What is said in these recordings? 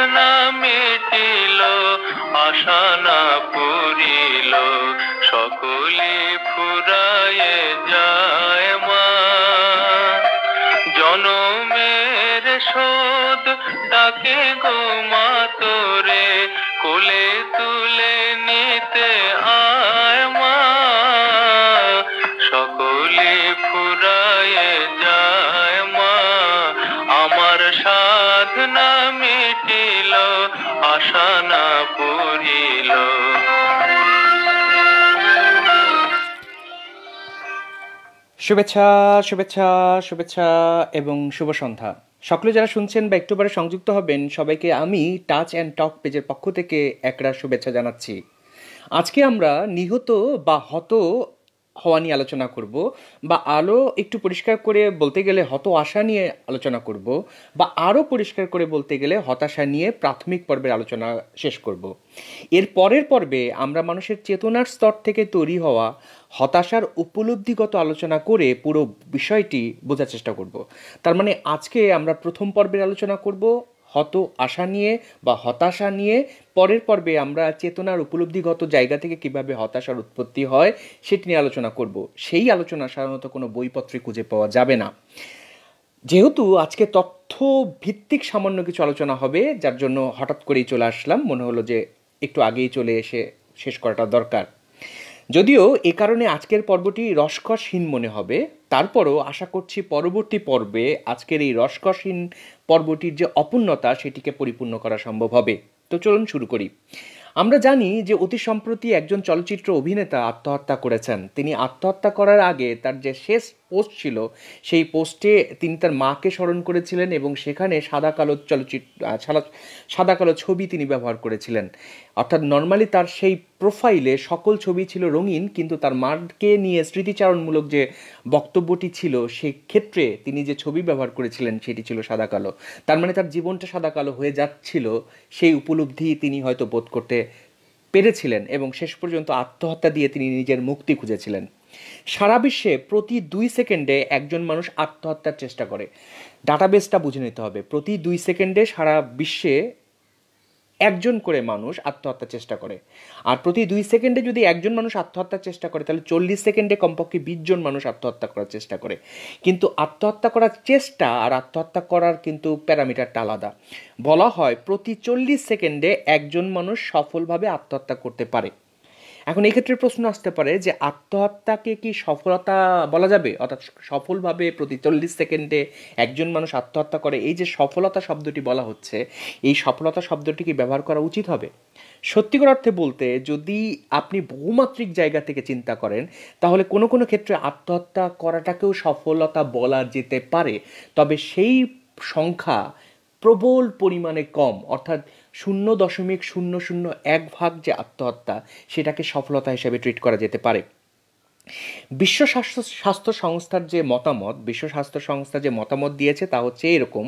বাসনা মেটিল না পুরিল সকলে ফুরায়ে যায় মা জনমের শোধ তাকে গো মা তোরে কোলে তুলে নিতে আয় মা সকলে ফুরায়ে যায় মা আমার সাধনা শুভেচ্ছা শুভেচ্ছা শুভেচ্ছা এবং শুভ সন্ধ্যা সকলে যারা শুনছেন বা একটু পরে সংযুক্ত হবেন সবাইকে আমি টাচ অ্যান্ড টক পেজের পক্ষ থেকে একরা শুভেচ্ছা জানাচ্ছি আজকে আমরা নিহত বা হত হওয়া নিয়ে আলোচনা করব বা আরও একটু পরিষ্কার করে বলতে গেলে হত আশা নিয়ে আলোচনা করব বা আরও পরিষ্কার করে বলতে গেলে হতাশা নিয়ে প্রাথমিক পর্বের আলোচনা শেষ করব এর পরের পর্বে আমরা মানুষের চেতনার স্তর থেকে তৈরি হওয়া হতাশার উপলব্ধিগত আলোচনা করে পুরো বিষয়টি বোঝার চেষ্টা করব তার মানে আজকে আমরা প্রথম পর্বের আলোচনা করব হত আশা নিয়ে বা হতাশা নিয়ে পরের পর্বে আমরা চেতনার উপলব্ধিগত জায়গা থেকে কিভাবে হতাশার উৎপত্তি হয় সেটি নিয়ে আলোচনা করব সেই আলোচনা সাধারণত কোনো বইপত্রে খুঁজে পাওয়া যাবে না যেহেতু আজকে তথ্য ভিত্তিক সামান্য কিছু আলোচনা হবে যার জন্য হঠাৎ করেই চলে আসলাম মনে হলো যে একটু আগেই চলে এসে শেষ করাটা দরকার যদিও এ কারণে আজকের পর্বটি রসকসহীন মনে হবে তারপরও আশা করছি পরবর্তী পর্বে আজকের এই রসকসহীন পর্বটির যে অপূর্ণতা সেটিকে পরিপূর্ণ করা সম্ভব হবে তো চলুন শুরু করি আমরা জানি যে অতি সম্প্রতি একজন চলচ্চিত্র অভিনেতা আত্মহত্যা করেছেন তিনি আত্মহত্যা করার আগে তার যে শেষ পোস্ট ছিল সেই পোস্টে তিনি তার মাকে স্মরণ করেছিলেন এবং সেখানে সাদা কালো চলচ্চিত্র সাদা কালো ছবি তিনি ব্যবহার করেছিলেন অর্থাৎ নর্মালি তার সেই প্রোফাইলে সকল ছবি ছিল রঙিন কিন্তু তার মাকে নিয়ে স্মৃতিচারণমূলক যে বক্তব্যটি ছিল সেই ক্ষেত্রে তিনি যে ছবি ব্যবহার করেছিলেন সেটি ছিল সাদা কালো তার মানে তার জীবনটা সাদা কালো হয়ে যাচ্ছিল সেই উপলব্ধি তিনি হয়তো বোধ করতে পেরেছিলেন এবং শেষ পর্যন্ত আত্মহত্যা দিয়ে তিনি নিজের মুক্তি খুঁজেছিলেন সারা বিশ্বে প্রতি দুই সেকেন্ডে একজন মানুষ আত্মহত্যার চেষ্টা করে ডাটাবেসটা বুঝে নিতে হবে প্রতি দুই সেকেন্ডে সারা বিশ্বে একজন করে মানুষ আত্মহত্যার চেষ্টা করে আর প্রতি দুই সেকেন্ডে যদি একজন মানুষ আত্মহত্যার চেষ্টা করে তাহলে চল্লিশ সেকেন্ডে কমপক্ষে বিশজন মানুষ আত্মহত্যা করার চেষ্টা করে কিন্তু আত্মহত্যা করার চেষ্টা আর আত্মহত্যা করার কিন্তু প্যারামিটারটা আলাদা বলা হয় প্রতি চল্লিশ সেকেন্ডে একজন মানুষ সফলভাবে আত্মহত্যা করতে পারে এখন এই ক্ষেত্রে প্রশ্ন আসতে পারে যে আত্মহত্যাকে কি সফলতা বলা যাবে অর্থাৎ সফলভাবে প্রতি চল্লিশ সেকেন্ডে একজন মানুষ আত্মহত্যা করে এই যে সফলতা শব্দটি বলা হচ্ছে এই সফলতা শব্দটি কি ব্যবহার করা উচিত হবে সত্যিকর অর্থে বলতে যদি আপনি বহুমাত্রিক জায়গা থেকে চিন্তা করেন তাহলে কোনো কোনো ক্ষেত্রে আত্মহত্যা করাটাকেও সফলতা বলা যেতে পারে তবে সেই সংখ্যা প্রবল পরিমাণে কম অর্থাৎ শূন্য দশমিক শূন্য শূন্য এক ভাগ যে আত্মহত্যা সেটাকে সফলতা হিসেবে ট্রিট করা যেতে পারে বিশ্ব স্বাস্থ্য স্বাস্থ্য সংস্থার যে মতামত বিশ্ব স্বাস্থ্য সংস্থা যে মতামত দিয়েছে তা হচ্ছে এরকম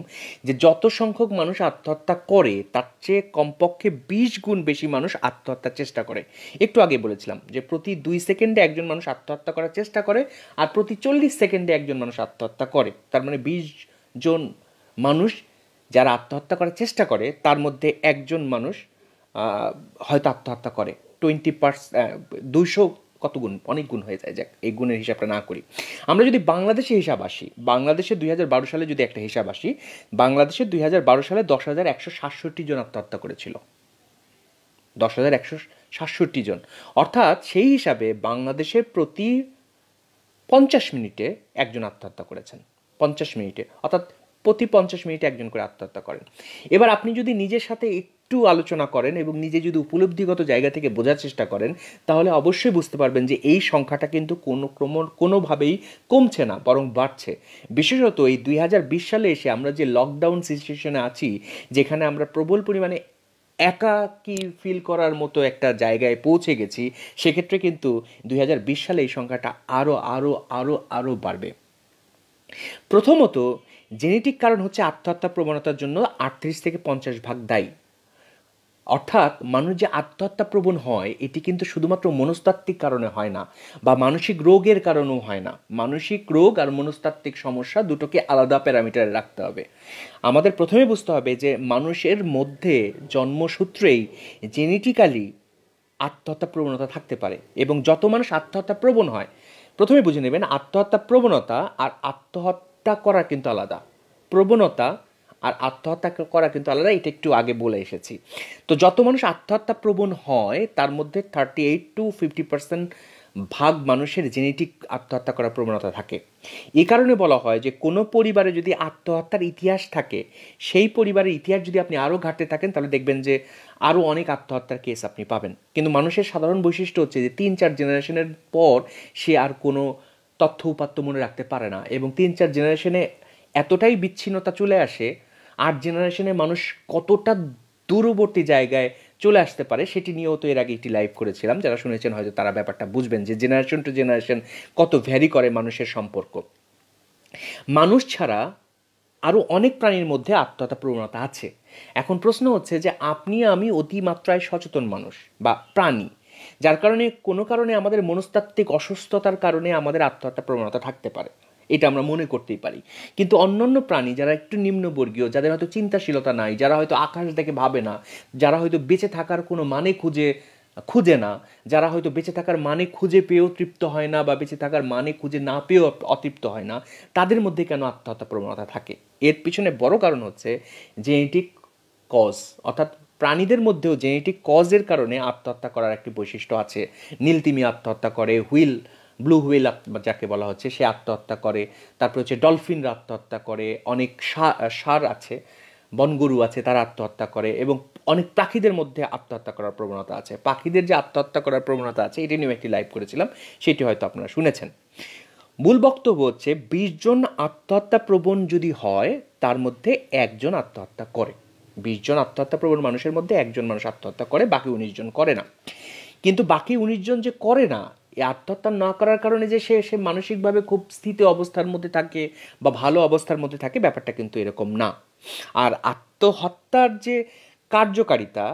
যে যত সংখ্যক মানুষ আত্মহত্যা করে তার চেয়ে কমপক্ষে বিশ গুণ বেশি মানুষ আত্মহত্যার চেষ্টা করে একটু আগে বলেছিলাম যে প্রতি দুই সেকেন্ডে একজন মানুষ আত্মহত্যা করার চেষ্টা করে আর প্রতি চল্লিশ সেকেন্ডে একজন মানুষ আত্মহত্যা করে তার মানে বিশ জন মানুষ যারা আত্মহত্যা করার চেষ্টা করে তার মধ্যে একজন মানুষ হয়তো আত্মহত্যা করে টোয়েন্টি পার্সেন্ট দুইশো কত গুণ অনেক গুণ হয়ে যায় যাক এই গুণের হিসাবটা না করি আমরা যদি বাংলাদেশে হিসাব আসি বাংলাদেশে দুই হাজার বারো সালে যদি একটা হিসাব আসি বাংলাদেশে দুই হাজার বারো সালে দশ হাজার একশো সাতষট্টি জন আত্মহত্যা করেছিল দশ হাজার একশো সাতষট্টি জন অর্থাৎ সেই হিসাবে বাংলাদেশে প্রতি পঞ্চাশ মিনিটে একজন আত্মহত্যা করেছেন পঞ্চাশ মিনিটে অর্থাৎ প্রতি পঞ্চাশ মিনিটে একজন করে আত্মহত্যা করেন এবার আপনি যদি নিজের সাথে একটু আলোচনা করেন এবং নিজে যদি উপলব্ধিগত জায়গা থেকে বোঝার চেষ্টা করেন তাহলে অবশ্যই বুঝতে পারবেন যে এই সংখ্যাটা কিন্তু কোনো ক্রম কোনোভাবেই কমছে না বরং বাড়ছে বিশেষত এই দুই সালে এসে আমরা যে লকডাউন সিচুয়েশনে আছি যেখানে আমরা প্রবল পরিমাণে একা কি ফিল করার মতো একটা জায়গায় পৌঁছে গেছি সেক্ষেত্রে কিন্তু দুই সালে এই সংখ্যাটা আরও আরও আরও আরও বাড়বে প্রথমত জেনেটিক কারণ হচ্ছে আত্মহত্যা প্রবণতার জন্য আটত্রিশ থেকে পঞ্চাশ ভাগ দায়ী অর্থাৎ মানুষ যে আত্মহত্যা প্রবণ হয় এটি কিন্তু শুধুমাত্র মনস্তাত্ত্বিক কারণে হয় না বা মানসিক রোগের কারণেও হয় না মানসিক রোগ আর মনস্তাত্ত্বিক সমস্যা দুটোকে আলাদা প্যারামিটারে রাখতে হবে আমাদের প্রথমে বুঝতে হবে যে মানুষের মধ্যে জন্মসূত্রেই জেনেটিক্যালি আত্মহত্যা প্রবণতা থাকতে পারে এবং যত মানুষ আত্মহত্যা প্রবণ হয় প্রথমে বুঝে নেবেন আত্মহত্যা প্রবণতা আর আত্মহত্যা হত্যা করা কিন্তু আলাদা প্রবণতা আর আত্মহত্যা করা কিন্তু আলাদা এটা একটু আগে বলে এসেছি তো যত মানুষ আত্মহত্যা প্রবণ হয় তার মধ্যে thirty eight to fifty percent ভাগ মানুষের জেনেটিক আত্মহত্যা করার প্রবণতা থাকে এ কারণে বলা হয় যে কোনো পরিবারে যদি আত্মহত্যার ইতিহাস থাকে সেই পরিবারের ইতিহাস যদি আপনি আরও ঘাটতে থাকেন তাহলে দেখবেন যে আরও অনেক আত্মহত্যার কেস আপনি পাবেন কিন্তু মানুষের সাধারণ বৈশিষ্ট্য হচ্ছে যে তিন চার জেনারেশনের পর সে আর কোনো তথ্য উপাত্ত মনে রাখতে পারে না এবং তিন চার জেনারেশনে এতটাই বিচ্ছিন্নতা চলে আসে আট জেনারেশনে মানুষ কতটা দূরবর্তী জায়গায় চলে আসতে পারে সেটি নিয়েও তো এর আগে একটি লাইভ করেছিলাম যারা শুনেছেন হয়তো তারা ব্যাপারটা বুঝবেন যে জেনারেশন টু জেনারেশন কত ভ্যারি করে মানুষের সম্পর্ক মানুষ ছাড়া আরও অনেক প্রাণীর মধ্যে আত্মহত্যা প্রবণতা আছে এখন প্রশ্ন হচ্ছে যে আপনি আমি অতিমাত্রায় সচেতন মানুষ বা প্রাণী যার কারণে কোনো কারণে আমাদের মনস্তাত্ত্বিক অসুস্থতার কারণে আমাদের আত্মহত্যা প্রবণতা থাকতে পারে এটা আমরা মনে করতেই পারি কিন্তু অন্যান্য প্রাণী যারা একটু নিম্নবর্গীয় যাদের হয়তো চিন্তাশীলতা নাই যারা হয়তো আকাশ দেখে ভাবে না যারা হয়তো বেঁচে থাকার কোনো মানে খুঁজে খুঁজে না যারা হয়তো বেঁচে থাকার মানে খুঁজে পেয়েও তৃপ্ত হয় না বা বেঁচে থাকার মানে খুঁজে না পেয়েও অতৃপ্ত হয় না তাদের মধ্যে কেন আত্মহত্যা প্রবণতা থাকে এর পিছনে বড় কারণ হচ্ছে জেনেটিক কজ অর্থাৎ প্রাণীদের মধ্যেও জেনেটিক কজের কারণে আত্মহত্যা করার একটি বৈশিষ্ট্য আছে নীলতিমি আত্মহত্যা করে হুইল ব্লু হুইল যাকে বলা হচ্ছে সে আত্মহত্যা করে তারপর হচ্ছে ডলফিনরা আত্মহত্যা করে অনেক সার আছে বনগরু আছে তারা আত্মহত্যা করে এবং অনেক পাখিদের মধ্যে আত্মহত্যা করার প্রবণতা আছে পাখিদের যে আত্মহত্যা করার প্রবণতা আছে এটি নিয়ে একটি লাইভ করেছিলাম সেটি হয়তো আপনারা শুনেছেন মূল বক্তব্য হচ্ছে বিশজন আত্মহত্যা প্রবণ যদি হয় তার মধ্যে একজন আত্মহত্যা করে বিশজন আত্মহত্যাপ্রবণ মানুষের মধ্যে একজন মানুষ আত্মহত্যা করে বাকি উনিশজন করে না কিন্তু বাকি উনিশজন যে করে না এই আত্মহত্যা না করার কারণে যে সে সে মানসিকভাবে খুব স্থিত অবস্থার মধ্যে থাকে বা ভালো অবস্থার মধ্যে থাকে ব্যাপারটা কিন্তু এরকম না আর আত্মহত্যার যে কার্যকারিতা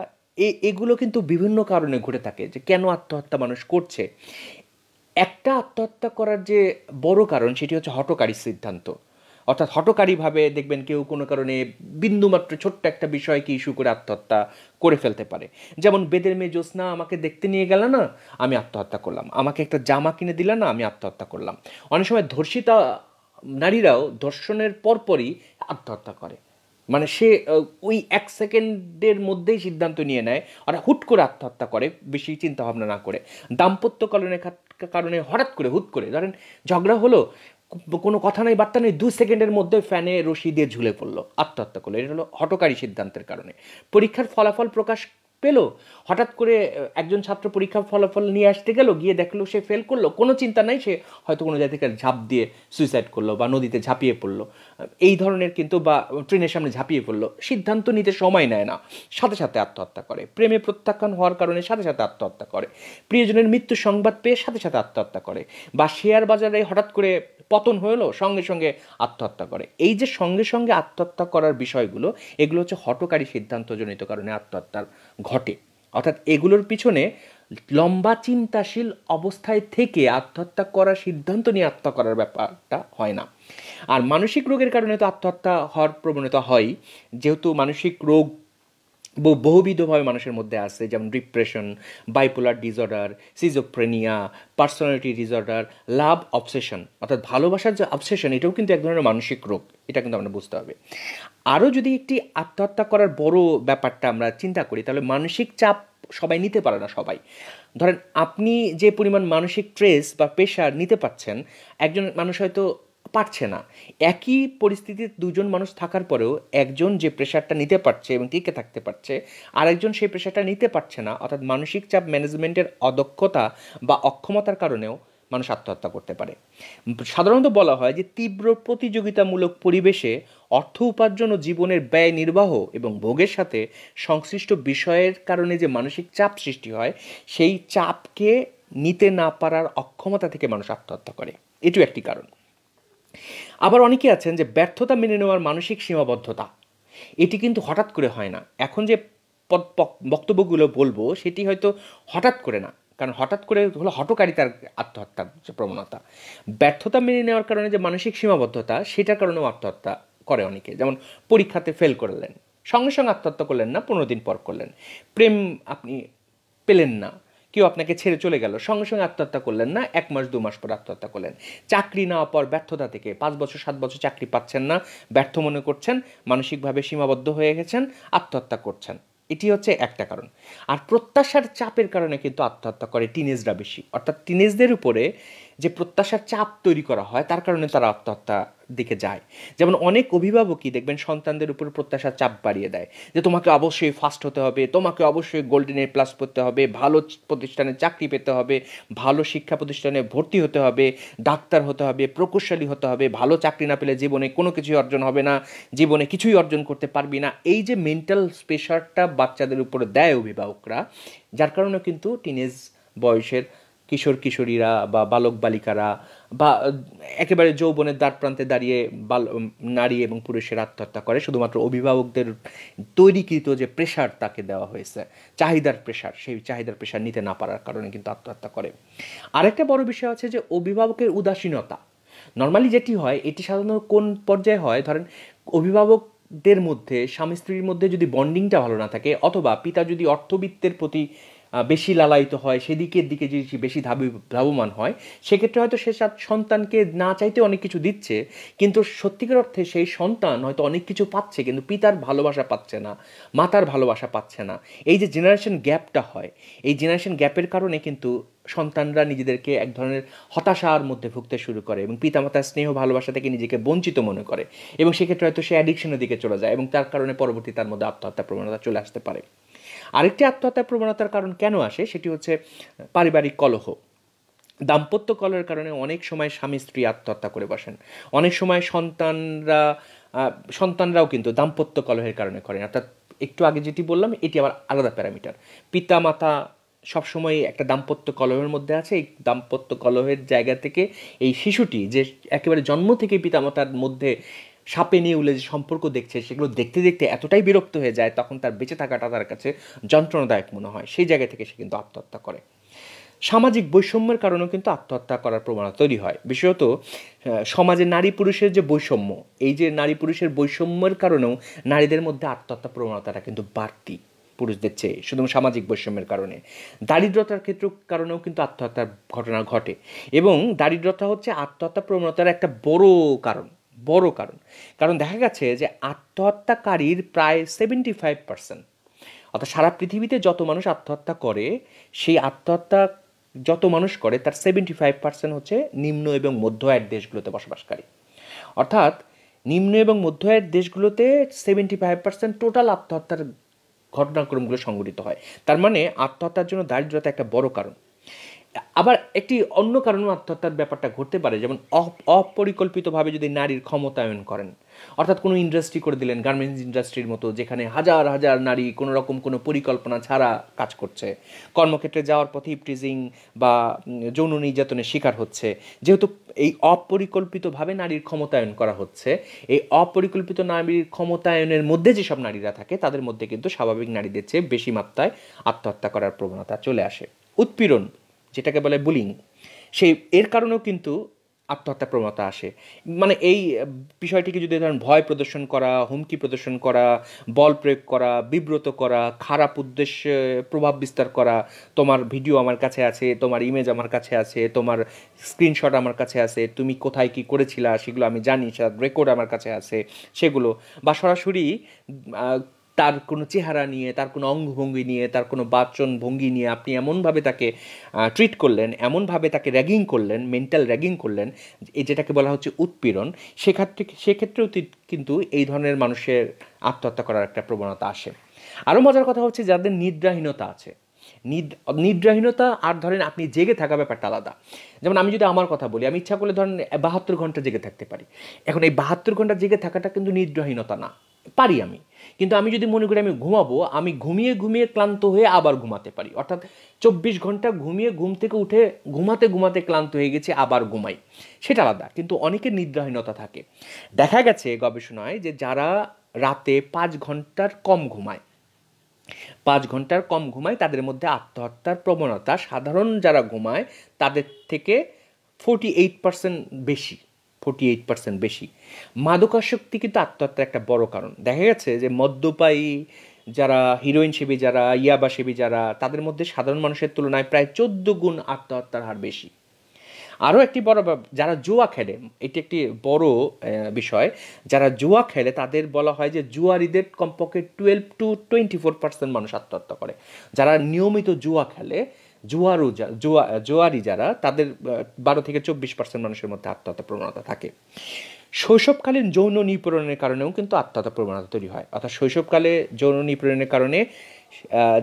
এ এগুলো কিন্তু বিভিন্ন কারণে ঘটে থাকে যে কেন আত্মহত্যা মানুষ করছে একটা আত্মহত্যা করার যে বড় কারণ সেটি হচ্ছে হটকারী সিদ্ধান্ত অর্থাৎ হটকারীভাবে দেখবেন কেউ কোনো কারণে বিন্দুমাত্র ছোট্ট একটা বিষয়কে ইস্যু করে আত্মহত্যা করে ফেলতে পারে যেমন বেদের মেয়ে জ্যোৎস্না আমাকে দেখতে নিয়ে গেল না আমি আত্মহত্যা করলাম আমাকে একটা জামা কিনে দিল না আমি আত্মহত্যা করলাম অনেক সময় ধর্ষিতা নারীরাও ধর্ষণের পরপরই আত্মহত্যা করে মানে সে ওই এক সেকেন্ডের মধ্যেই সিদ্ধান্ত নিয়ে নেয় আর হুট করে আত্মহত্যা করে বেশি চিন্তাভাবনা না করে দাম্পত্য কারণে কারণে হঠাৎ করে হুট করে ধরেন ঝগড়া হলো কোনো কথা নাই বার্তা নেই দু সেকেন্ডের মধ্যে ফ্যানে রশি দিয়ে ঝুলে পড়লো আত্মহত্যা করলো এটা হলো হটকারী সিদ্ধান্তের কারণে পরীক্ষার ফলাফল প্রকাশ পেলো হঠাৎ করে একজন ছাত্র পরীক্ষার ফলাফল নিয়ে আসতে গেল গিয়ে দেখলো সে ফেল করলো কোনো চিন্তা নাই সে হয়তো কোনো জায়গা থেকে ঝাঁপ দিয়ে সুইসাইড করলো বা নদীতে ঝাঁপিয়ে পড়লো এই ধরনের কিন্তু বা ট্রেনের সামনে ঝাঁপিয়ে পড়লো সিদ্ধান্ত নিতে সময় নেয় না সাথে সাথে আত্মহত্যা করে প্রেমে প্রত্যাখ্যান হওয়ার কারণে সাথে সাথে আত্মহত্যা করে প্রিয়জনের মৃত্যু সংবাদ পেয়ে সাথে সাথে আত্মহত্যা করে বা শেয়ার বাজারে হঠাৎ করে পতন হলো সঙ্গে সঙ্গে আত্মহত্যা করে এই যে সঙ্গে সঙ্গে আত্মহত্যা করার বিষয়গুলো এগুলো হচ্ছে হটকারী সিদ্ধান্তজনিত কারণে আত্মহত্যার ঘটে অর্থাৎ এগুলোর পিছনে লম্বা চিন্তাশীল অবস্থায় থেকে আত্মহত্যা করার সিদ্ধান্ত নিয়ে আত্মহত্যা করার ব্যাপারটা হয় না আর মানসিক রোগের কারণে তো আত্মহত্যা হওয়ার প্রবণতা হয় যেহেতু মানসিক রোগ বহু বহুবিধভাবে মানুষের মধ্যে আছে যেমন depression bipolar disorder schizophrenia personality disorder love obsession অর্থাৎ ভালোবাসার যে অবসেশন এটাও কিন্তু এক ধরনের মানসিক রোগ এটা কিন্তু আমরা বুঝতে হবে আরও যদি একটি আত্মহত্যা করার বড় ব্যাপারটা আমরা চিন্তা করি তাহলে মানসিক চাপ সবাই নিতে পারে না সবাই ধরেন আপনি যে পরিমাণ মানসিক স্ট্রেস বা প্রেশার নিতে পারছেন একজন মানুষ হয়তো পারছে না একই পরিস্থিতিতে দুজন মানুষ থাকার পরেও একজন যে প্রেশারটা নিতে পারছে এবং টিকে থাকতে পারছে আরেকজন সেই প্রেশারটা নিতে পারছে না অর্থাৎ মানসিক চাপ ম্যানেজমেন্টের অদক্ষতা বা অক্ষমতার কারণেও মানুষ আত্মহত্যা করতে পারে সাধারণত বলা হয় যে তীব্র প্রতিযোগিতামূলক পরিবেশে অর্থ উপার্জন ও জীবনের ব্যয় নির্বাহ এবং ভোগের সাথে সংশ্লিষ্ট বিষয়ের কারণে যে মানসিক চাপ সৃষ্টি হয় সেই চাপকে নিতে না পারার অক্ষমতা থেকে মানুষ আত্মহত্যা করে এটিও একটি কারণ আবার অনেকে আছেন যে ব্যর্থতা মেনে নেওয়ার মানসিক সীমাবদ্ধতা এটি কিন্তু হঠাৎ করে হয় না এখন যে বক্তব্যগুলো বলবো সেটি হয়তো হঠাৎ করে না কারণ হঠাৎ করে হলো হটকারিতার আত্মহত্যার যে প্রবণতা ব্যর্থতা মেনে নেওয়ার কারণে যে মানসিক সীমাবদ্ধতা সেটার কারণেও আত্মহত্যা করে অনেকে যেমন পরীক্ষাতে ফেল করলেন সঙ্গে সঙ্গে আত্মহত্যা করলেন না পনেরো দিন পর করলেন প্রেম আপনি পেলেন না কেউ আপনাকে ছেড়ে চলে গেল সঙ্গে সঙ্গে আত্মহত্যা করলেন না এক মাস দু মাস পর আত্মহত্যা করলেন চাকরি না পর ব্যর্থতা থেকে পাঁচ বছর সাত বছর চাকরি পাচ্ছেন না ব্যর্থ মনে করছেন মানসিকভাবে সীমাবদ্ধ হয়ে গেছেন আত্মহত্যা করছেন এটি হচ্ছে একটা কারণ আর প্রত্যাশার চাপের কারণে কিন্তু আত্মহত্যা করে টিনেজরা বেশি অর্থাৎ টিনেজদের উপরে যে প্রত্যাশার চাপ তৈরি করা হয় তার কারণে তারা আত্মহত্যা দিকে যায় যেমন অনেক অভিভাবকই দেখবেন সন্তানদের উপর প্রত্যাশার চাপ বাড়িয়ে দেয় যে তোমাকে অবশ্যই ফার্স্ট হতে হবে তোমাকে অবশ্যই গোল্ডেন এ প্লাস করতে হবে ভালো প্রতিষ্ঠানে চাকরি পেতে হবে ভালো শিক্ষা প্রতিষ্ঠানে ভর্তি হতে হবে ডাক্তার হতে হবে প্রকৌশলী হতে হবে ভালো চাকরি না পেলে জীবনে কোনো কিছুই অর্জন হবে না জীবনে কিছুই অর্জন করতে পারবি না এই যে মেন্টাল প্রেশারটা বাচ্চাদের উপরে দেয় অভিভাবকরা যার কারণে কিন্তু টিনেজ বয়সের কিশোর কিশোরীরা বা বালক বালিকারা বা একেবারে যৌবনের দ্বার প্রান্তে দাঁড়িয়ে বাল নারী এবং পুরুষের আত্মহত্যা করে শুধুমাত্র অভিভাবকদের তৈরিকৃত যে প্রেশার তাকে দেওয়া হয়েছে চাহিদার প্রেশার সেই চাহিদার প্রেশার নিতে না পারার কারণে কিন্তু আত্মহত্যা করে আরেকটা বড় বিষয় আছে যে অভিভাবকের উদাসীনতা নর্মালি যেটি হয় এটি সাধারণত কোন পর্যায়ে হয় ধরেন অভিভাবক দের মধ্যে স্বামী স্ত্রীর মধ্যে যদি বন্ডিংটা ভালো না থাকে অথবা পিতা যদি অর্থবিত্তের প্রতি বেশি লালায়িত হয় সেদিকের দিকে যদি বেশি ধাবি ধাবমান হয় সেক্ষেত্রে হয়তো সে সন্তানকে না চাইতে অনেক কিছু দিচ্ছে কিন্তু সত্যিকার অর্থে সেই সন্তান হয়তো অনেক কিছু পাচ্ছে কিন্তু পিতার ভালোবাসা পাচ্ছে না মাতার ভালোবাসা পাচ্ছে না এই যে জেনারেশন গ্যাপটা হয় এই জেনারেশন গ্যাপের কারণে কিন্তু সন্তানরা নিজেদেরকে এক ধরনের হতাশার মধ্যে ভুগতে শুরু করে এবং পিতামাতার স্নেহ ভালোবাসা থেকে নিজেকে বঞ্চিত মনে করে এবং সেক্ষেত্রে হয়তো সে অ্যাডিকশনের দিকে চলে যায় এবং তার কারণে পরবর্তী তার মধ্যে আত্মহত্যার প্রবণতা চলে আসতে পারে আরেকটি আত্মহত্যার প্রবণতার কারণ কেন আসে সেটি হচ্ছে পারিবারিক কলহ দাম্পত্য কলহের কারণে অনেক সময় স্বামী স্ত্রী আত্মহত্যা করে বসেন অনেক সময় সন্তানরা সন্তানরাও কিন্তু দাম্পত্য কলহের কারণে করেন অর্থাৎ একটু আগে যেটি বললাম এটি আবার আলাদা প্যারামিটার পিতা মাতা সবসময় একটা দাম্পত্য কলহের মধ্যে আছে এই দাম্পত্য কলহের জায়গা থেকে এই শিশুটি যে একেবারে জন্ম থেকে পিতামাতার মধ্যে সাপে নিয়ে উলে যে সম্পর্ক দেখছে সেগুলো দেখতে দেখতে এতটাই বিরক্ত হয়ে যায় তখন তার বেঁচে থাকাটা তার কাছে যন্ত্রণাদায়ক মনে হয় সেই জায়গা থেকে সে কিন্তু আত্মহত্যা করে সামাজিক বৈষম্যের কারণেও কিন্তু আত্মহত্যা করার প্রবণতা তৈরি হয় বিশেষত সমাজে নারী পুরুষের যে বৈষম্য এই যে নারী পুরুষের বৈষম্যের কারণেও নারীদের মধ্যে আত্মহত্যা প্রবণতাটা কিন্তু বাড়তি পুরুষদের চেয়ে শুধু সামাজিক বৈষম্যের কারণে দারিদ্রতার ক্ষেত্র কারণেও কিন্তু আত্মহত্যার ঘটনা ঘটে এবং দারিদ্রতা হচ্ছে আত্মহত্যা প্রবণতার একটা বড় কারণ বড় কারণ কারণ দেখা গেছে যে আত্মহত্যাকারীর প্রায় সেভেন্টি ফাইভ পার্সেন্ট অর্থাৎ সারা পৃথিবীতে যত মানুষ আত্মহত্যা করে সেই আত্মহত্যা যত মানুষ করে তার সেভেন্টি ফাইভ পার্সেন্ট হচ্ছে নিম্ন এবং মধ্য আয়ের দেশগুলোতে বসবাসকারী অর্থাৎ নিম্ন এবং মধ্য আয়ের দেশগুলোতে সেভেন্টি ফাইভ পার্সেন্ট টোটাল আত্মহত্যার ঘটনাক্রমগুলো সংঘটিত হয় তার মানে আত্মহত্যার জন্য দারিদ্রতা একটা বড় কারণ আবার একটি অন্য কারণে আত্মহত্যার ব্যাপারটা ঘটতে পারে যেমন অপরিকল্পিতভাবে যদি নারীর ক্ষমতায়ন করেন অর্থাৎ কোনো ইন্ডাস্ট্রি করে দিলেন গার্মেন্টস ইন্ডাস্ট্রির মতো যেখানে হাজার হাজার নারী কোনো রকম কোনো পরিকল্পনা ছাড়া কাজ করছে কর্মক্ষেত্রে যাওয়ার পথে ইপটিজিং বা যৌন নির্যাতনের শিকার হচ্ছে যেহেতু এই অপরিকল্পিতভাবে নারীর ক্ষমতায়ন করা হচ্ছে এই অপরিকল্পিত নারীর ক্ষমতায়নের মধ্যে যেসব নারীরা থাকে তাদের মধ্যে কিন্তু স্বাভাবিক নারীদের চেয়ে বেশি মাত্রায় আত্মহত্যা করার প্রবণতা চলে আসে উৎপীড়ন যেটাকে বলে বুলিং সেই এর কারণেও কিন্তু আত্মহত্যা প্রবণতা আসে মানে এই বিষয়টিকে যদি ধরেন ভয় প্রদর্শন করা হুমকি প্রদর্শন করা বল প্রয়োগ করা বিব্রত করা খারাপ উদ্দেশ্যে প্রভাব বিস্তার করা তোমার ভিডিও আমার কাছে আছে তোমার ইমেজ আমার কাছে আছে তোমার স্ক্রিনশট আমার কাছে আছে তুমি কোথায় কি করেছিলা সেগুলো আমি জানি সেটা রেকর্ড আমার কাছে আছে সেগুলো বা সরাসরি তার কোনো চেহারা নিয়ে তার কোনো অঙ্গভঙ্গি নিয়ে তার কোনো বাচন ভঙ্গি নিয়ে আপনি এমনভাবে তাকে ট্রিট করলেন এমনভাবে তাকে র্যাগিং করলেন মেন্টাল র্যাগিং করলেন এই যেটাকে বলা হচ্ছে উৎপীড়ন সেক্ষেত্রে সেক্ষেত্রেও কিন্তু এই ধরনের মানুষের আত্মহত্যা করার একটা প্রবণতা আসে আরও মজার কথা হচ্ছে যাদের নিদ্রাহীনতা আছে নিদ্রাহীনতা আর ধরেন আপনি জেগে থাকা ব্যাপারটা আলাদা যেমন আমি যদি আমার কথা বলি আমি ইচ্ছা করলে ধরেন বাহাত্তর ঘন্টা জেগে থাকতে পারি এখন এই বাহাত্তর ঘন্টা জেগে থাকাটা কিন্তু নিদ্রাহীনতা না পারি আমি কিন্তু আমি যদি মনে করি আমি ঘুমাবো আমি ঘুমিয়ে ঘুমিয়ে ক্লান্ত হয়ে আবার ঘুমাতে পারি অর্থাৎ চব্বিশ ঘন্টা ঘুমিয়ে ঘুম থেকে উঠে ঘুমাতে ঘুমাতে ক্লান্ত হয়ে গেছে আবার ঘুমাই সেটা আলাদা কিন্তু অনেকের নিদ্রাহীনতা থাকে দেখা গেছে গবেষণায় যে যারা রাতে পাঁচ ঘন্টার কম ঘুমায় পাঁচ ঘন্টার কম ঘুমায় তাদের মধ্যে আত্মহত্যার প্রবণতা সাধারণ যারা ঘুমায় তাদের থেকে ফোর্টি এইট পার্সেন্ট বেশি ফোর্টি এইট পার্সেন্ট বেশি মাদকাসক্তি কিন্তু আত্মহত্যার একটা বড় কারণ দেখা গেছে যে মদ্যপায়ী যারা হিরোইন সেবী যারা ইয়াবা সেবী যারা তাদের মধ্যে সাধারণ মানুষের তুলনায় প্রায় চোদ্দ গুণ আত্মহত্যার হার বেশি আরও একটি বড় যারা জুয়া খেলে এটি একটি বড় বিষয় যারা জুয়া খেলে তাদের বলা হয় যে জুয়ারিদের কমপক্ষে twelve to twenty four percent মানুষ আত্মহত্যা করে যারা নিয়মিত জুয়া খেলে জুয়ারু জুয়া জুয়ারি যারা তাদের বারো থেকে চব্বিশ পার্সেন্ট মানুষের মধ্যে আত্মহত্যা প্রবণতা থাকে শৈশবকালীন যৌন নিপূরণের কারণেও কিন্তু আত্মহত্যা প্রবণতা তৈরি হয় অর্থাৎ শৈশবকালে যৌন নিপূরণের কারণে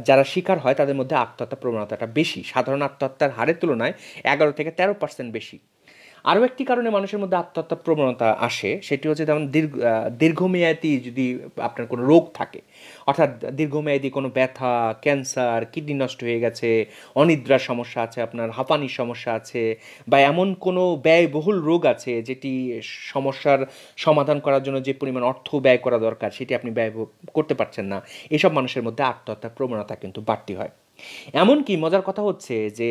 যারা শিকার হয় তাদের মধ্যে আত্মহত্যা প্রবণতাটা বেশি সাধারণ আত্মহত্যার হারের তুলনায় এগারো থেকে তেরো পার্সেন্ট বেশি আরও একটি কারণে মানুষের মধ্যে আত্মহত্যা প্রবণতা আসে সেটি হচ্ছে যেমন দীর্ঘ দীর্ঘমেয়াদী যদি আপনার কোনো রোগ থাকে অর্থাৎ দীর্ঘমেয়াদী কোনো ব্যথা ক্যান্সার কিডনি নষ্ট হয়ে গেছে অনিদ্রার সমস্যা আছে আপনার হাঁপানির সমস্যা আছে বা এমন কোনো ব্যয়বহুল রোগ আছে যেটি সমস্যার সমাধান করার জন্য যে পরিমাণ অর্থ ব্যয় করা দরকার সেটি আপনি ব্যয় করতে পারছেন না এসব মানুষের মধ্যে আত্মহত্যার প্রবণতা কিন্তু বাড়তি হয় এমনকি মজার কথা হচ্ছে যে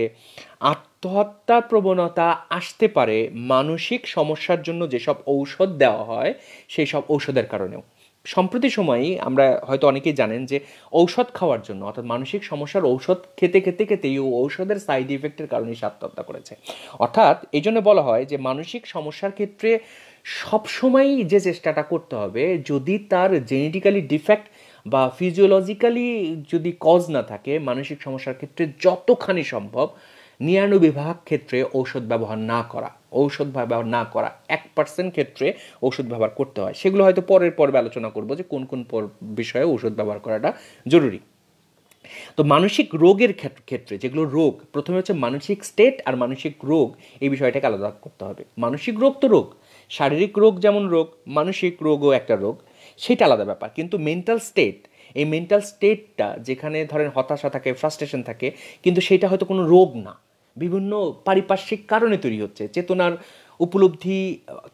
আত্মহত্যা প্রবণতা আসতে পারে মানসিক সমস্যার জন্য যেসব ঔষধ দেওয়া হয় সেই সব ঔষধের কারণেও সম্প্রতি সময়ই আমরা হয়তো অনেকেই জানেন যে ঔষধ খাওয়ার জন্য অর্থাৎ মানসিক সমস্যার ঔষধ খেতে খেতে খেতে এই ঔষধের সাইড ইফেক্টের কারণে সে আত্মহত্যা করেছে অর্থাৎ এই জন্য বলা হয় যে মানসিক সমস্যার ক্ষেত্রে সবসময়ই যে চেষ্টাটা করতে হবে যদি তার জেনেটিক্যালি ডিফেক্ট বা ফিজিওলজিক্যালি যদি কজ না থাকে মানসিক সমস্যার ক্ষেত্রে যতখানি সম্ভব বিভাগ ক্ষেত্রে ঔষধ ব্যবহার না করা ঔষধ ব্যবহার না করা এক পার্সেন্ট ক্ষেত্রে ঔষধ ব্যবহার করতে হয় সেগুলো হয়তো পরের পর্বে আলোচনা করব যে কোন কোন বিষয়ে ঔষধ ব্যবহার করাটা জরুরি তো মানসিক রোগের ক্ষেত্রে যেগুলো রোগ প্রথমে হচ্ছে মানসিক স্টেট আর মানসিক রোগ এই বিষয়টাকে আলাদা করতে হবে মানসিক রোগ তো রোগ শারীরিক রোগ যেমন রোগ মানসিক রোগও একটা রোগ সেটা আলাদা ব্যাপার কিন্তু মেন্টাল স্টেট এই মেন্টাল স্টেটটা যেখানে ধরেন হতাশা থাকে ফ্রাস্ট্রেশন থাকে কিন্তু সেটা হয়তো কোনো রোগ না বিভিন্ন পারিপার্শ্বিক কারণে তৈরি হচ্ছে চেতনার উপলব্ধি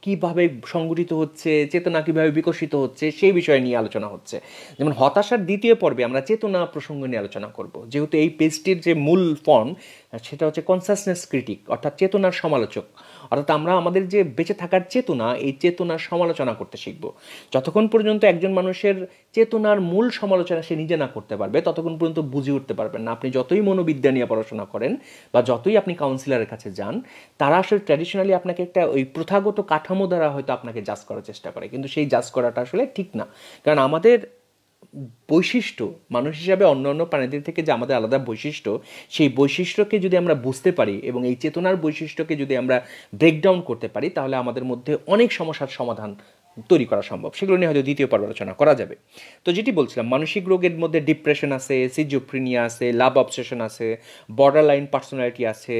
কিভাবে সংগঠিত হচ্ছে চেতনা কিভাবে বিকশিত হচ্ছে সেই বিষয়ে নিয়ে আলোচনা হচ্ছে যেমন হতাশার দ্বিতীয় পর্বে আমরা চেতনা প্রসঙ্গ নিয়ে আলোচনা করব যেহেতু এই পেজটির যে মূল ফর্ম সেটা হচ্ছে কনসাসনেস ক্রিটিক অর্থাৎ চেতনার সমালোচক অর্থাৎ আমরা আমাদের যে বেঁচে থাকার চেতনা এই চেতনার সমালোচনা করতে শিখব যতক্ষণ পর্যন্ত একজন মানুষের চেতনার মূল সমালোচনা সে নিজে না করতে পারবে ততক্ষণ পর্যন্ত বুঝে উঠতে পারবেন না আপনি যতই মনোবিদ্যা নিয়ে পড়াশোনা করেন বা যতই আপনি কাউন্সিলারের কাছে যান তারা আসলে ট্র্যাডিশনালি আপনাকে একটা ওই প্রথাগত কাঠামো দ্বারা হয়তো আপনাকে জাজ করার চেষ্টা করে কিন্তু সেই জাজ করাটা আসলে ঠিক না কারণ আমাদের বৈশিষ্ট্য মানুষ হিসাবে অন্য অন্য প্রাণীদের থেকে যে আমাদের আলাদা বৈশিষ্ট্য সেই বৈশিষ্ট্যকে যদি আমরা বুঝতে পারি এবং এই চেতনার বৈশিষ্ট্যকে যদি আমরা ব্রেকডাউন করতে পারি তাহলে আমাদের মধ্যে অনেক সমস্যার সমাধান তৈরি করা সম্ভব সেগুলো নিয়ে হয়তো দ্বিতীয় পর্ব আলোচনা করা যাবে তো যেটি বলছিলাম মানসিক রোগের মধ্যে ডিপ্রেশন আছে সিজোফ্রিনিয়া আছে লাভ অবসেশন আছে বর্ডার লাইন পার্সোনালিটি আছে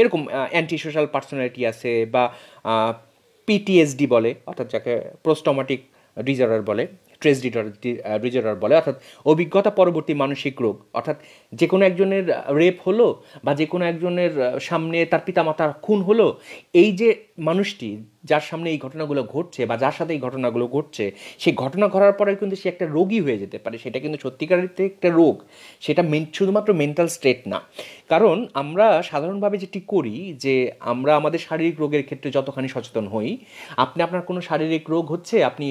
এরকম অ্যান্টি সোশ্যাল পার্সোনালিটি আছে বা পিটিএসডি বলে অর্থাৎ যাকে প্রোস্টোমাটিক ডিজার্ডার বলে ট্রেস ডিজরার বলে অর্থাৎ অভিজ্ঞতা পরবর্তী মানসিক রোগ অর্থাৎ যে কোনো একজনের রেপ হলো বা যে কোনো একজনের সামনে তার পিতামাতার খুন হলো এই যে মানুষটি যার সামনে এই ঘটনাগুলো ঘটছে বা যার সাথে এই ঘটনাগুলো ঘটছে সেই ঘটনা ঘটার পরে কিন্তু সে একটা রোগী হয়ে যেতে পারে সেটা কিন্তু সত্যিকারের একটা রোগ সেটা শুধুমাত্র মেন্টাল স্টেট না কারণ আমরা সাধারণভাবে যেটি করি যে আমরা আমাদের শারীরিক রোগের ক্ষেত্রে যতখানি সচেতন হই আপনি আপনার কোনো শারীরিক রোগ হচ্ছে আপনি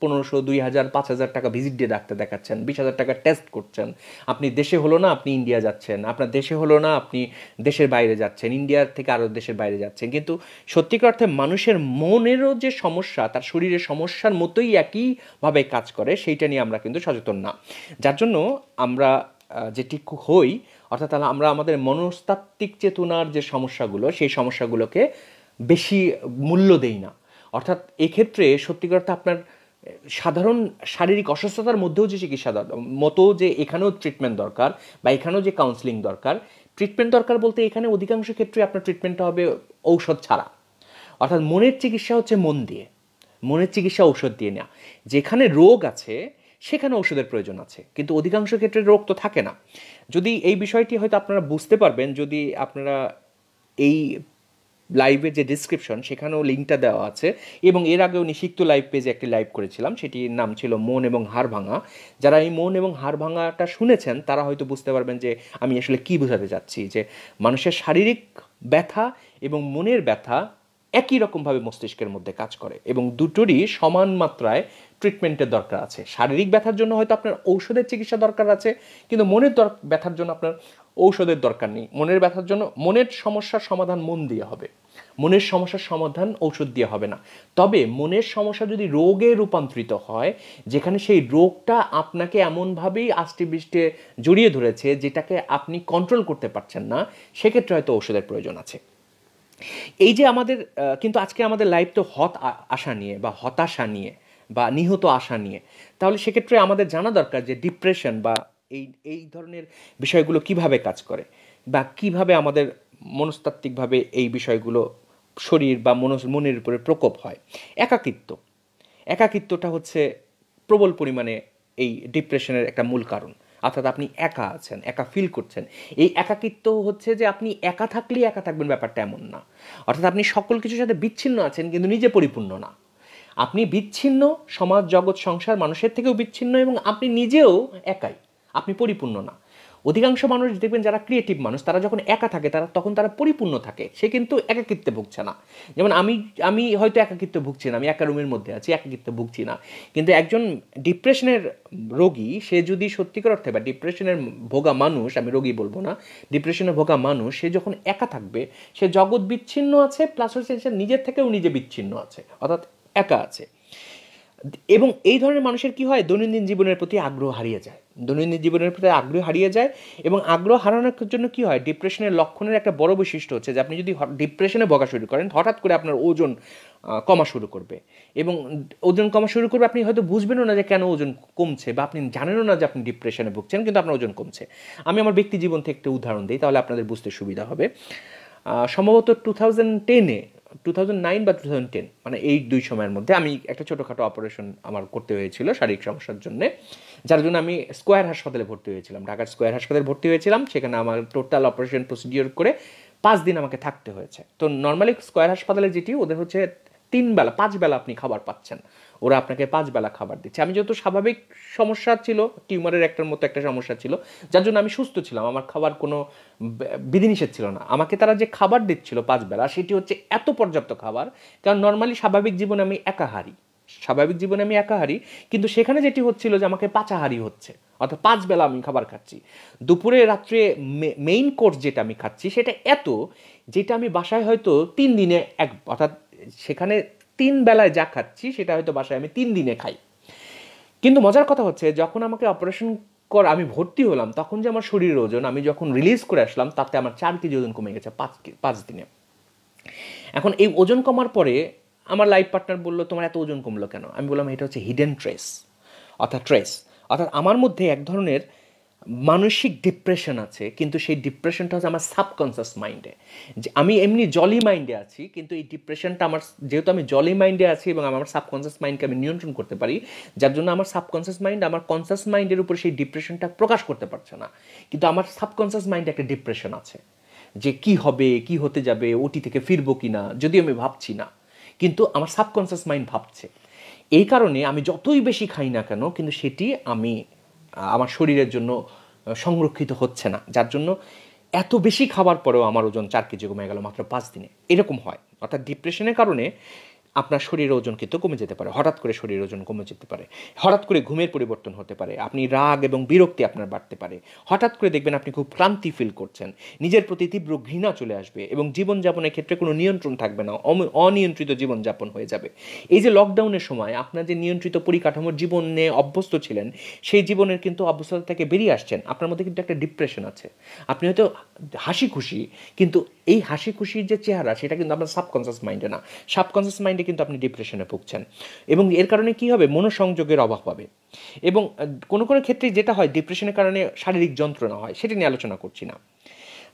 পনেরোশো দুই হাজার পাঁচ হাজার টাকা ভিজিট দিয়ে ডাক্তার দেখাচ্ছেন বিশ হাজার টাকা টেস্ট করছেন আপনি দেশে হলো না আপনি ইন্ডিয়া যাচ্ছেন আপনার দেশে হলো না আপনি দেশের বাইরে যাচ্ছেন ইন্ডিয়ার থেকে আরও দেশের বাইরে যাচ্ছেন কিন্তু সত্যিকার অর্থে মানুষের মনেরও যে সমস্যা তার শরীরের সমস্যার মতোই একইভাবে কাজ করে সেইটা নিয়ে আমরা কিন্তু সচেতন না যার জন্য আমরা যেটি হই অর্থাৎ আমরা আমাদের মনস্তাত্ত্বিক চেতনার যে সমস্যাগুলো সেই সমস্যাগুলোকে বেশি মূল্য দেই না অর্থাৎ এক্ষেত্রে সত্যিকার আপনার সাধারণ শারীরিক অসুস্থতার মধ্যেও যে চিকিৎসা মতো যে এখানেও ট্রিটমেন্ট দরকার বা এখানেও যে কাউন্সিলিং দরকার ট্রিটমেন্ট দরকার বলতে এখানে অধিকাংশ ক্ষেত্রে আপনার ট্রিটমেন্টটা হবে ঔষধ ছাড়া অর্থাৎ মনের চিকিৎসা হচ্ছে মন দিয়ে মনের চিকিৎসা ঔষধ দিয়ে নেওয়া যেখানে রোগ আছে সেখানে ওষুধের প্রয়োজন আছে কিন্তু অধিকাংশ ক্ষেত্রে রোগ তো থাকে না যদি এই বিষয়টি হয়তো আপনারা বুঝতে পারবেন যদি আপনারা এই লাইভের যে ডিসক্রিপশন সেখানেও লিঙ্কটা দেওয়া আছে এবং এর আগে নিষিক্ত লাইভ পেজে একটি লাইভ করেছিলাম সেটির নাম ছিল মন এবং হাড়ভাঙা ভাঙা যারা এই মন এবং হাড়ভাঙাটা ভাঙাটা শুনেছেন তারা হয়তো বুঝতে পারবেন যে আমি আসলে কী বোঝাতে চাচ্ছি যে মানুষের শারীরিক ব্যথা এবং মনের ব্যথা একই রকমভাবে মস্তিষ্কের মধ্যে কাজ করে এবং দুটোরই সমান মাত্রায় ট্রিটমেন্টের দরকার আছে শারীরিক ব্যথার জন্য হয়তো আপনার ঔষধের চিকিৎসা দরকার আছে কিন্তু মনের ব্যথার জন্য আপনার ঔষধের দরকার নেই মনের ব্যথার জন্য মনের সমস্যার সমাধান মন দিয়ে হবে মনের সমস্যার সমাধান ঔষধ দিয়ে হবে না তবে মনের সমস্যা যদি রোগে রূপান্তরিত হয় যেখানে সেই রোগটা আপনাকে এমনভাবেই বৃষ্টে জড়িয়ে ধরেছে যেটাকে আপনি কন্ট্রোল করতে পারছেন না সেক্ষেত্রে হয়তো ঔষধের প্রয়োজন আছে এই যে আমাদের কিন্তু আজকে আমাদের লাইফ তো হত আশা নিয়ে বা হতাশা নিয়ে বা নিহত আশা নিয়ে তাহলে সেক্ষেত্রে আমাদের জানা দরকার যে ডিপ্রেশন বা এই এই ধরনের বিষয়গুলো কিভাবে কাজ করে বা কিভাবে আমাদের মনস্তাত্ত্বিকভাবে এই বিষয়গুলো শরীর বা মনস মনের উপরে প্রকোপ হয় একাকিত্ব একাকিত্বটা হচ্ছে প্রবল পরিমাণে এই ডিপ্রেশনের একটা মূল কারণ অর্থাৎ আপনি একা আছেন একা ফিল করছেন এই একাকিত্ব হচ্ছে যে আপনি একা থাকলেই একা থাকবেন ব্যাপারটা এমন না অর্থাৎ আপনি সকল কিছুর সাথে বিচ্ছিন্ন আছেন কিন্তু নিজে পরিপূর্ণ না আপনি বিচ্ছিন্ন সমাজ জগৎ সংসার মানুষের থেকেও বিচ্ছিন্ন এবং আপনি নিজেও একাই আপনি পরিপূর্ণ না অধিকাংশ মানুষ দেখবেন যারা ক্রিয়েটিভ মানুষ তারা যখন একা থাকে তারা তখন তারা পরিপূর্ণ থাকে সে কিন্তু একাকিত্বে ভুগছে না যেমন আমি আমি হয়তো একাকিত্বে ভুগছি না আমি একা রুমের মধ্যে আছি একাকিত্বে ভুগছি না কিন্তু একজন ডিপ্রেশনের রোগী সে যদি সত্যিকার অর্থে বা ডিপ্রেশনের ভোগা মানুষ আমি রোগী বলবো না ডিপ্রেশনের ভোগা মানুষ সে যখন একা থাকবে সে জগৎ বিচ্ছিন্ন আছে প্লাস হচ্ছে সে নিজের থেকেও নিজে বিচ্ছিন্ন আছে অর্থাৎ একা আছে এবং এই ধরনের মানুষের কি হয় দৈনন্দিন জীবনের প্রতি আগ্রহ হারিয়ে যায় দৈনন্দিন জীবনের প্রতি আগ্রহ হারিয়ে যায় এবং আগ্রহ হারানোর জন্য কি হয় ডিপ্রেশনের লক্ষণের একটা বড় বৈশিষ্ট্য হচ্ছে যে আপনি যদি ডিপ্রেশনে বকা শুরু করেন হঠাৎ করে আপনার ওজন কমা শুরু করবে এবং ওজন কমা শুরু করবে আপনি হয়তো বুঝবেনও না যে কেন ওজন কমছে বা আপনি জানেনও না যে আপনি ডিপ্রেশনে ভুগছেন কিন্তু আপনার ওজন কমছে আমি আমার ব্যক্তি জীবন থেকে একটা উদাহরণ দিই তাহলে আপনাদের বুঝতে সুবিধা হবে সম্ভবত টু থাউজেন্ড টেনে টু বা টু মানে এই দুই সময়ের মধ্যে আমি একটা ছোটোখাটো অপারেশন আমার করতে হয়েছিল শারীরিক সমস্যার জন্য যার জন্য আমি স্কোয়ার হাসপাতালে ভর্তি হয়েছিলাম ঢাকার স্কোয়ার হাসপাতালে ভর্তি হয়েছিলাম সেখানে আমার টোটাল অপারেশন প্রসিডিওর করে পাঁচ দিন আমাকে থাকতে হয়েছে তো নর্মালি স্কোয়ার হাসপাতালে যেটি ওদের হচ্ছে তিন বেলা পাঁচ বেলা আপনি খাবার পাচ্ছেন ওরা আপনাকে পাঁচ বেলা খাবার দিচ্ছে আমি যেহেতু স্বাভাবিক সমস্যা ছিল টিউমারের একটার মতো একটা সমস্যা ছিল যার জন্য আমি সুস্থ ছিলাম আমার খাবার কোনো বিধিনিষেধ ছিল না আমাকে তারা যে খাবার দিচ্ছিল পাঁচ বেলা সেটি হচ্ছে এত পর্যাপ্ত খাবার কারণ নর্মালি স্বাভাবিক জীবনে আমি একাহারি স্বাভাবিক জীবনে আমি একাহারি কিন্তু সেখানে যেটি হচ্ছিল যে আমাকে পাচাহারি হচ্ছে অর্থাৎ পাঁচ বেলা আমি খাবার খাচ্ছি দুপুরে রাত্রে মেইন কোর্স যেটা আমি খাচ্ছি সেটা এত যেটা আমি বাসায় হয়তো তিন দিনে এক অর্থাৎ সেখানে তিন বেলায় যা খাচ্ছি সেটা হয়তো বাসায় আমি তিন দিনে খাই কিন্তু মজার কথা হচ্ছে যখন আমাকে অপারেশন কর আমি ভর্তি হলাম তখন যে আমার শরীরের ওজন আমি যখন রিলিজ করে আসলাম তাতে আমার চার কেজি ওজন কমে গেছে পাঁচ পাঁচ দিনে এখন এই ওজন কমার পরে আমার লাইফ পার্টনার বললো তোমার এত ওজন কমলো কেন আমি বললাম এটা হচ্ছে হিডেন ট্রেস অর্থাৎ ট্রেস অর্থাৎ আমার মধ্যে এক ধরনের মানসিক ডিপ্রেশন আছে কিন্তু সেই ডিপ্রেশনটা হচ্ছে আমার সাবকনসিয়াস মাইন্ডে যে আমি এমনি জলি মাইন্ডে আছি কিন্তু এই ডিপ্রেশনটা আমার যেহেতু আমি জলি মাইন্ডে আছি এবং আমার সাবকনসিয়াস মাইন্ডকে আমি নিয়ন্ত্রণ করতে পারি যার জন্য আমার সাবকনসিয়াস মাইন্ড আমার কনসিয়াস মাইন্ডের উপর সেই ডিপ্রেশনটা প্রকাশ করতে পারছে না কিন্তু আমার সাবকনসিয়াস মাইন্ডে একটা ডিপ্রেশন আছে যে কি হবে কি হতে যাবে ওটি থেকে ফিরবো কি না যদি আমি ভাবছি না কিন্তু আমার সাবকনসিয়াস মাইন্ড ভাবছে এই কারণে আমি যতই বেশি খাই না কেন কিন্তু সেটি আমি আমার শরীরের জন্য সংরক্ষিত হচ্ছে না যার জন্য এত বেশি খাবার পরেও আমার ওজন চার কেজি কমে গেল মাত্র পাঁচ দিনে এরকম হয় অর্থাৎ ডিপ্রেশনের কারণে আপনার শরীরের ওজন কিন্তু কমে যেতে পারে হঠাৎ করে শরীরের ওজন কমে যেতে পারে হঠাৎ করে ঘুমের পরিবর্তন হতে পারে আপনি রাগ এবং বিরক্তি আপনার বাড়তে পারে হঠাৎ করে দেখবেন আপনি খুব ক্লান্তি ফিল করছেন নিজের প্রতি তীব্র ঘৃণা চলে আসবে এবং জীবনযাপনের ক্ষেত্রে কোনো নিয়ন্ত্রণ থাকবে না অনিয়ন্ত্রিত জীবনযাপন হয়ে যাবে এই যে লকডাউনের সময় আপনার যে নিয়ন্ত্রিত পরিকাঠামোর জীবনে অভ্যস্ত ছিলেন সেই জীবনের কিন্তু অবস্থা থেকে বেরিয়ে আসছেন আপনার মধ্যে কিন্তু একটা ডিপ্রেশন আছে আপনি হয়তো হাসি খুশি কিন্তু এই হাসি খুশির যে চেহারা সেটা কিন্তু আপনার সাবকনসিয়াস মাইন্ডে না সাবকনসিয়াস মাইন্ডে অটোমেটিক কিন্তু আপনি ডিপ্রেশনে ভুগছেন এবং এর কারণে কি হবে মনোসংযোগের অভাব হবে এবং কোনো কোনো ক্ষেত্রে যেটা হয় ডিপ্রেশনের কারণে শারীরিক যন্ত্রণা হয় সেটি নিয়ে আলোচনা করছি না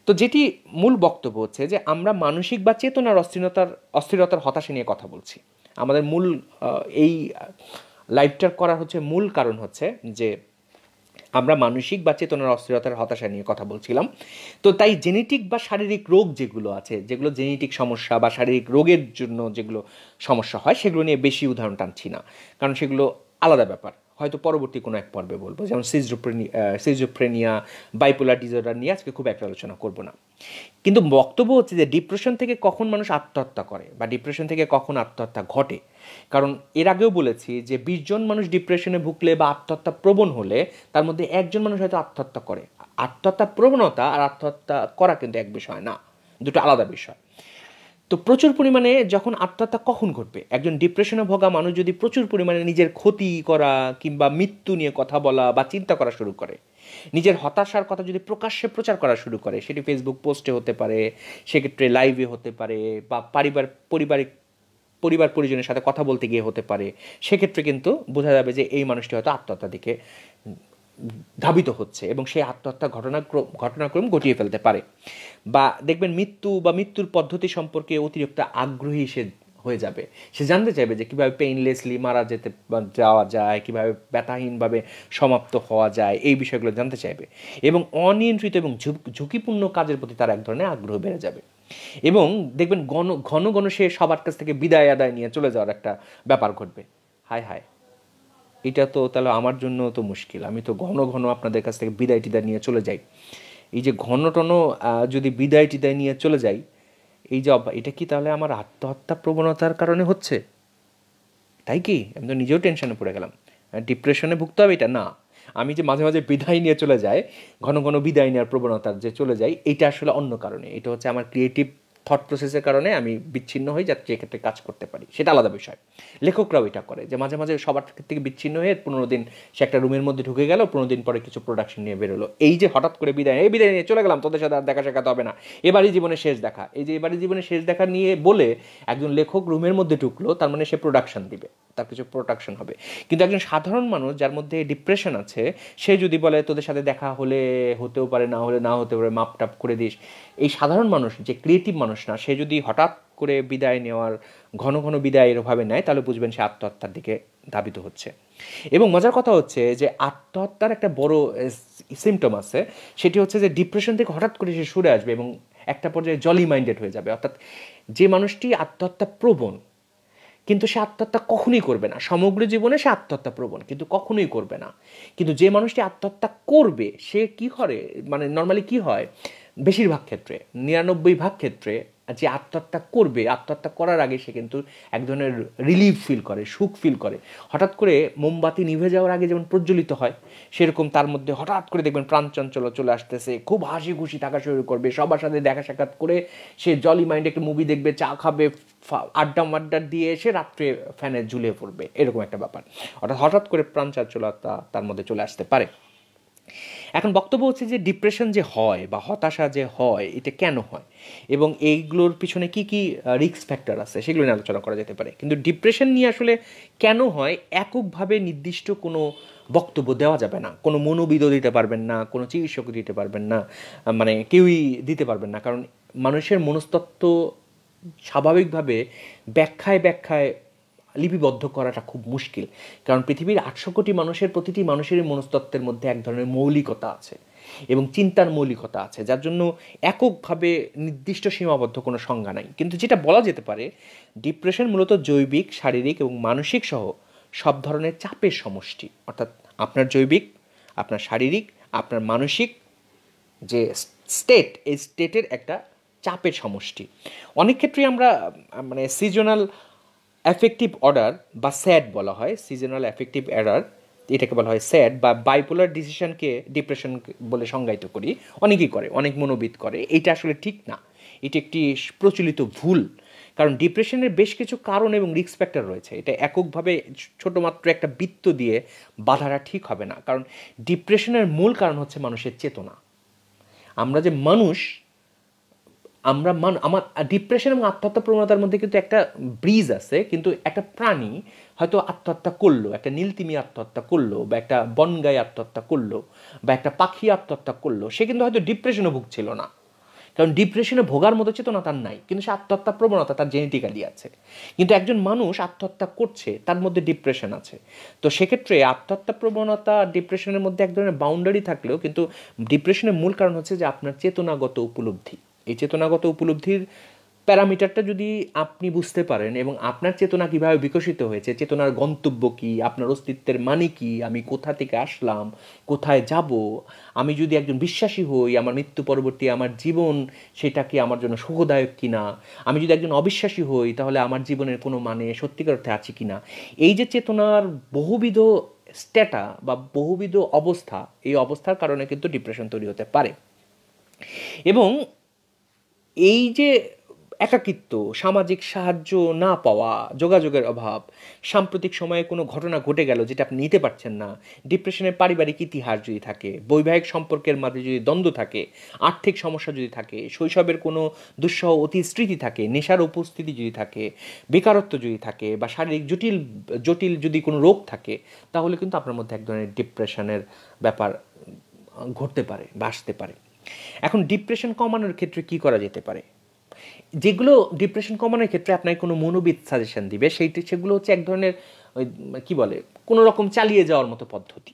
তো যেটি মূল বক্তব্য হচ্ছে যে আমরা মানসিক বা চেতনার অস্থিরতার অস্থিরতার হতাশা নিয়ে কথা বলছি আমাদের মূল এই লাইভটার করার হচ্ছে মূল কারণ হচ্ছে যে আমরা মানসিক বা চেতনার অস্থিরতার হতাশা নিয়ে কথা বলছিলাম তো তাই জেনেটিক বা শারীরিক রোগ যেগুলো আছে যেগুলো জেনেটিক সমস্যা বা শারীরিক রোগের জন্য যেগুলো সমস্যা হয় সেগুলো নিয়ে বেশি উদাহরণ টানছি না কারণ সেগুলো আলাদা ব্যাপার হয়তো পরবর্তী কোনো এক পর্বে বলবো যেমন সিজোপ্রেনিয়া সিজোপ্রেনিয়া বাইপোলার ডিজর্ডার নিয়ে আজকে খুব একটা আলোচনা করব না কিন্তু বক্তব্য হচ্ছে যে ডিপ্রেশন থেকে কখন মানুষ আত্মহত্যা করে বা ডিপ্রেশন থেকে কখন আত্মহত্যা ঘটে কারণ এর আগেও বলেছি যে বিশজন মানুষ ডিপ্রেশনে ভুগলে বা আত্মহত্যা প্রবণ হলে তার মধ্যে একজন মানুষ হয়তো আত্মহত্যা করে আত্মহত্যা প্রবণতা আর আত্মহত্যা করা কিন্তু এক বিষয় না দুটো আলাদা বিষয় তো প্রচুর পরিমাণে যখন আত্মহত্যা কখন ঘটবে একজন ডিপ্রেশনে ভোগা মানুষ যদি প্রচুর পরিমাণে নিজের ক্ষতি করা কিংবা মৃত্যু নিয়ে কথা বলা বা চিন্তা করা শুরু করে নিজের হতাশার কথা যদি প্রকাশ্যে প্রচার করা শুরু করে সেটি ফেসবুক পোস্টে হতে পারে সেক্ষেত্রে লাইভে হতে পারে বা পারিবার পারিবারিক পরিবার পরিজনের সাথে কথা বলতে গিয়ে হতে পারে সেক্ষেত্রে কিন্তু বোঝা যাবে যে এই মানুষটি হয়তো আত্মহত্যার দিকে ধাবিত হচ্ছে এবং সেই আত্মহত্যা ঘটনাক্রম ঘটনাক্রম ঘটিয়ে ফেলতে পারে বা দেখবেন মৃত্যু বা মৃত্যুর পদ্ধতি সম্পর্কে অতিরিক্ত আগ্রহী সে হয়ে যাবে সে জানতে চাইবে যে কীভাবে পেইনলেসলি মারা যেতে যাওয়া যায় কীভাবে ব্যথাহীনভাবে সমাপ্ত হওয়া যায় এই বিষয়গুলো জানতে চাইবে এবং অনিয়ন্ত্রিত এবং ঝুঁকিপূর্ণ কাজের প্রতি তার এক ধরনের আগ্রহ বেড়ে যাবে এবং দেখবেন ঘন ঘন ঘন সে সবার কাছ থেকে বিদায় আদায় নিয়ে চলে যাওয়ার একটা ব্যাপার ঘটবে হায় হায় এটা তো তাহলে আমার জন্য তো মুশকিল আমি তো ঘন ঘন আপনাদের কাছ থেকে বিদায় টিদায় নিয়ে চলে যাই এই যে ঘন টন যদি বিদায় টিদায় নিয়ে চলে যাই এই যে এটা কি তাহলে আমার আত্মহত্যা প্রবণতার কারণে হচ্ছে তাই কি আমি তো নিজেও টেনশনে পড়ে গেলাম ডিপ্রেশনে ভুগতে হবে এটা না আমি যে মাঝে মাঝে বিদায় নিয়ে চলে যাই ঘন ঘন বিদায় নেওয়ার প্রবণতা যে চলে যাই এটা আসলে অন্য কারণে এটা হচ্ছে আমার ক্রিয়েটিভ থট প্রসেসের কারণে আমি বিচ্ছিন্ন হই যাতে এক্ষেত্রে কাজ করতে পারি সেটা আলাদা বিষয় লেখকরাও এটা করে যে মাঝে মাঝে সবার থেকে বিচ্ছিন্ন হয়ে পনেরো দিন সে একটা রুমের মধ্যে ঢুকে গেল পনেরো দিন পরে কিছু প্রোডাকশন নিয়ে বেরোলো এই যে হঠাৎ করে বিদায় এই বিদায় নিয়ে চলে গেলাম তোদের সাথে আর দেখা সাক্ষাৎ হবে না এবারই জীবনে শেষ দেখা এই যে এবারই জীবনে শেষ দেখা নিয়ে বলে একজন লেখক রুমের মধ্যে ঢুকলো তার মানে সে প্রোডাকশন দিবে তার কিছু প্রোটাকশন হবে কিন্তু একজন সাধারণ মানুষ যার মধ্যে ডিপ্রেশন আছে সে যদি বলে তোদের সাথে দেখা হলে হতেও পারে না হলে না হতে পারে মাপ টাপ করে দিস এই সাধারণ মানুষ যে ক্রিয়েটিভ মানুষ না সে যদি হঠাৎ করে বিদায় নেওয়ার ঘন ঘন বিদায় এরভাবে নেয় তাহলে বুঝবেন সে আত্মহত্যার দিকে ধাবিত হচ্ছে এবং মজার কথা হচ্ছে যে আত্মহত্যার একটা বড় সিমটম আছে সেটি হচ্ছে যে ডিপ্রেশন থেকে হঠাৎ করে সে সরে আসবে এবং একটা পর্যায়ে জলি মাইন্ডেড হয়ে যাবে অর্থাৎ যে মানুষটি আত্মহত্যা প্রবণ কিন্তু সে আত্মহত্যা কখনোই করবে না সমগ্র জীবনে সে আত্মহত্যা প্রবণ কিন্তু কখনোই করবে না কিন্তু যে মানুষটি আত্মহত্যা করবে সে কি করে মানে নর্মালি কি হয় বেশিরভাগ ক্ষেত্রে নিরানব্বই ভাগ ক্ষেত্রে যে আত্মহত্যা করবে আত্মহত্যা করার আগে সে কিন্তু এক ধরনের রিলিফ ফিল করে সুখ ফিল করে হঠাৎ করে মোমবাতি নিভে যাওয়ার আগে যেমন প্রজ্বলিত হয় সেরকম তার মধ্যে হঠাৎ করে দেখবেন প্রাণচঞ্চল চলে আসতেছে খুব হাসি খুশি থাকা শুরু করবে সবার সাথে দেখা সাক্ষাৎ করে সে জলি মাইন্ডে একটা মুভি দেখবে চা খাবে আড্ডা মাড্ডা দিয়ে এসে রাত্রে ফ্যানে ঝুলে পড়বে এরকম একটা ব্যাপার অর্থাৎ হঠাৎ করে প্রাণচঞ্চলতা তার মধ্যে চলে আসতে পারে এখন বক্তব্য হচ্ছে যে ডিপ্রেশন যে হয় বা হতাশা যে হয় এটা কেন হয় এবং এইগুলোর পিছনে কি কি রিস্ক ফ্যাক্টর আছে সেগুলো নিয়ে আলোচনা করা যেতে পারে কিন্তু ডিপ্রেশন নিয়ে আসলে কেন হয় এককভাবে নির্দিষ্ট কোনো বক্তব্য দেওয়া যাবে না কোনো মনোবিদ দিতে পারবেন না কোনো চিকিৎসক দিতে পারবেন না মানে কেউই দিতে পারবেন না কারণ মানুষের মনস্তত্ত্ব স্বাভাবিকভাবে ব্যাখ্যায় ব্যাখ্যায় লিপিবদ্ধ করাটা খুব মুশকিল কারণ পৃথিবীর আটশো কোটি মানুষের প্রতিটি মানুষেরই মনস্তত্ত্বের মধ্যে এক ধরনের মৌলিকতা আছে এবং চিন্তার মৌলিকতা আছে যার জন্য এককভাবে নির্দিষ্ট সীমাবদ্ধ কোনো সংজ্ঞা নাই কিন্তু যেটা বলা যেতে পারে ডিপ্রেশন মূলত জৈবিক শারীরিক এবং মানসিক সহ সব ধরনের চাপের সমষ্টি অর্থাৎ আপনার জৈবিক আপনার শারীরিক আপনার মানসিক যে স্টেট এই স্টেটের একটা চাপের সমষ্টি অনেক ক্ষেত্রেই আমরা মানে সিজনাল অ্যাফেক্টিভ অর্ডার বা স্যাড বলা হয় সিজনাল অ্যাফেক্টিভ অর্ডার এটাকে বলা হয় স্যাড বা বাইপোলার ডিসিশনকে ডিপ্রেশন বলে সংজ্ঞায়িত করি অনেকেই করে অনেক মনোবিদ করে এটা আসলে ঠিক না এটি একটি প্রচলিত ভুল কারণ ডিপ্রেশনের বেশ কিছু কারণ এবং রিক্স ফ্যাক্টর রয়েছে এটা এককভাবে ছোটো মাত্র একটা বৃত্ত দিয়ে বাধাটা ঠিক হবে না কারণ ডিপ্রেশনের মূল কারণ হচ্ছে মানুষের চেতনা আমরা যে মানুষ আমরা মান আমার ডিপ্রেশন এবং আত্মহত্যা প্রবণতার মধ্যে কিন্তু একটা ব্রিজ আছে কিন্তু একটা প্রাণী হয়তো আত্মহত্যা করলো একটা নীলতিমি আত্মহত্যা করলো বা একটা বনগাই আত্মহত্যা করলো বা একটা পাখি আত্মহত্যা করলো সে কিন্তু হয়তো ডিপ্রেশনে ভুগছিল না কারণ ডিপ্রেশনে ভোগার মতো চেতনা তার নাই কিন্তু সে আত্মহত্যা প্রবণতা তার জেনেটিক্যালি আছে কিন্তু একজন মানুষ আত্মহত্যা করছে তার মধ্যে ডিপ্রেশন আছে তো সেক্ষেত্রে আত্মহত্যা প্রবণতা ডিপ্রেশনের মধ্যে এক ধরনের বাউন্ডারি থাকলেও কিন্তু ডিপ্রেশনের মূল কারণ হচ্ছে যে আপনার চেতনাগত উপলব্ধি এই চেতনাগত উপলব্ধির প্যারামিটারটা যদি আপনি বুঝতে পারেন এবং আপনার চেতনা কীভাবে বিকশিত হয়েছে চেতনার গন্তব্য কি আপনার অস্তিত্বের মানে কি আমি কোথা থেকে আসলাম কোথায় যাব আমি যদি একজন বিশ্বাসী হই আমার মৃত্যু পরবর্তী আমার জীবন সেটা কি আমার জন্য সুখদায়ক কি না আমি যদি একজন অবিশ্বাসী হই তাহলে আমার জীবনের কোনো মানে সত্যিকার অর্থে আছে কি না এই যে চেতনার বহুবিধ স্ট্যাটা বা বহুবিধ অবস্থা এই অবস্থার কারণে কিন্তু ডিপ্রেশন তৈরি হতে পারে এবং এই যে একাকিত্ব সামাজিক সাহায্য না পাওয়া যোগাযোগের অভাব সাম্প্রতিক সময়ে কোনো ঘটনা ঘটে গেল যেটা আপনি নিতে পারছেন না ডিপ্রেশনের পারিবারিক ইতিহাস যদি থাকে বৈবাহিক সম্পর্কের মাঝে যদি দ্বন্দ্ব থাকে আর্থিক সমস্যা যদি থাকে শৈশবের কোনো দুঃসহ অতি স্মৃতি থাকে নেশার উপস্থিতি যদি থাকে বেকারত্ব যদি থাকে বা শারীরিক জটিল জটিল যদি কোনো রোগ থাকে তাহলে কিন্তু আপনার মধ্যে এক ধরনের ডিপ্রেশনের ব্যাপার ঘটতে পারে বা আসতে পারে এখন ডিপ্রেশন কমানোর ক্ষেত্রে কি করা যেতে পারে যেগুলো ডিপ্রেশন কমানোর ক্ষেত্রে আপনাকে কোনো মনোবিদ সাজেশন দিবে সেইটি সেগুলো হচ্ছে এক ধরনের কি বলে কোনো রকম চালিয়ে যাওয়ার মতো পদ্ধতি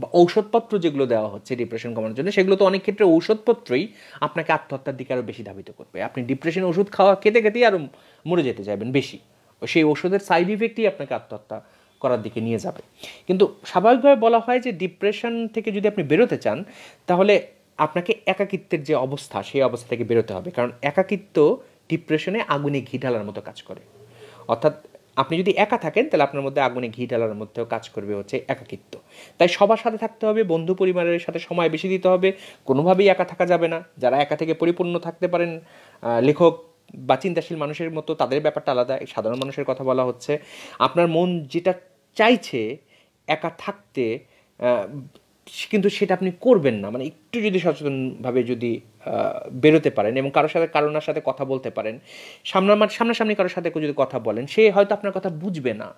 বা ঔষধপত্র যেগুলো দেওয়া হচ্ছে ডিপ্রেশন কমানোর জন্য সেগুলো তো অনেক ক্ষেত্রে ঔষধপত্রই আপনাকে আত্মহত্যার দিকে আরও বেশি ধাবিত করবে আপনি ডিপ্রেশন ওষুধ খাওয়া খেতে খেতেই আরও মরে যেতে চাইবেন বেশি সেই ওষুধের সাইড ইফেক্টই আপনাকে আত্মহত্যা করার দিকে নিয়ে যাবে কিন্তু স্বাভাবিকভাবে বলা হয় যে ডিপ্রেশন থেকে যদি আপনি বেরোতে চান তাহলে আপনাকে একাকিত্বের যে অবস্থা সেই অবস্থা থেকে বেরোতে হবে কারণ একাকিত্ব ডিপ্রেশনে আগুনে ঘি ঢালার মতো কাজ করে অর্থাৎ আপনি যদি একা থাকেন তাহলে আপনার মধ্যে আগুনে ঘি ঢালার মধ্যেও কাজ করবে হচ্ছে একাকিত্ব তাই সবার সাথে থাকতে হবে বন্ধু পরিবারের সাথে সময় বেশি দিতে হবে কোনোভাবেই একা থাকা যাবে না যারা একা থেকে পরিপূর্ণ থাকতে পারেন লেখক বা চিন্তাশীল মানুষের মতো তাদের ব্যাপারটা আলাদা সাধারণ মানুষের কথা বলা হচ্ছে আপনার মন যেটা চাইছে একা থাকতে কিন্তু সেটা আপনি করবেন না মানে একটু যদি সচেতনভাবে যদি বেরোতে পারেন এবং কারোর সাথে কারোনার সাথে কথা বলতে পারেন সামনা মানে সামনাসামনি কারোর সাথে যদি কথা বলেন সে হয়তো আপনার কথা বুঝবে না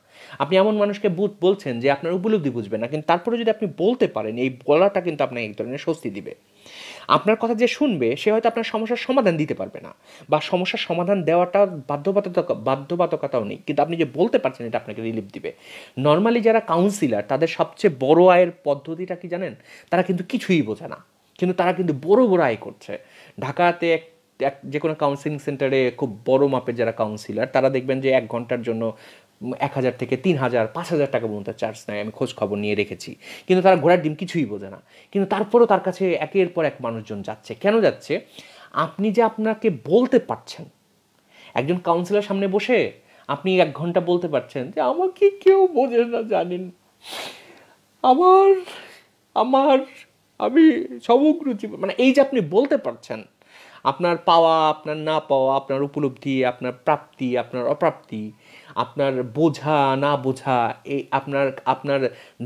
আপনি এমন মানুষকে বুধ বলছেন যে আপনার উপলব্ধি বুঝবে না কিন্তু তারপরে যদি আপনি বলতে পারেন এই বলাটা কিন্তু আপনাকে এক ধরনের স্বস্তি দিবে আপনার কথা যে শুনবে সে হয়তো আপনার সমস্যার সমাধান দিতে পারবে না বা সমস্যার সমাধান দেওয়াটা বাধ্যবাধকতা বাধ্যবাধকতাও নেই কিন্তু আপনি যে বলতে পারছেন এটা আপনাকে রিলিফ দিবে নর্মালি যারা কাউন্সিলার তাদের সবচেয়ে বড় আয়ের পদ্ধতিটা কি জানেন তারা কিন্তু কিছুই বোঝে না কিন্তু তারা কিন্তু বড় বড় আয় করছে ঢাকাতে এক এক যে কোনো কাউন্সিলিং সেন্টারে খুব বড় মাপের যারা কাউন্সিলার তারা দেখবেন যে এক ঘন্টার জন্য এক হাজার থেকে তিন হাজার পাঁচ হাজার টাকা পর্যন্ত চার্জ নেয় আমি খোঁজ খবর নিয়ে রেখেছি কিন্তু তারা ঘোড়ার ডিম কিছুই বোঝে না কিন্তু তারপরও তার কাছে একের পর এক মানুষজন যাচ্ছে কেন যাচ্ছে আপনি যে আপনাকে বলতে পারছেন একজন কাউন্সিলর সামনে বসে আপনি এক ঘন্টা বলতে পারছেন যে আমাকে কেউ বোঝে না জানেন আমার আমার আমি সমগ্র জীবন মানে এই যে আপনি বলতে পারছেন আপনার পাওয়া আপনার না পাওয়া আপনার উপলব্ধি আপনার প্রাপ্তি আপনার অপ্রাপ্তি আপনার বোঝা না বোঝা এই আপনার আপনার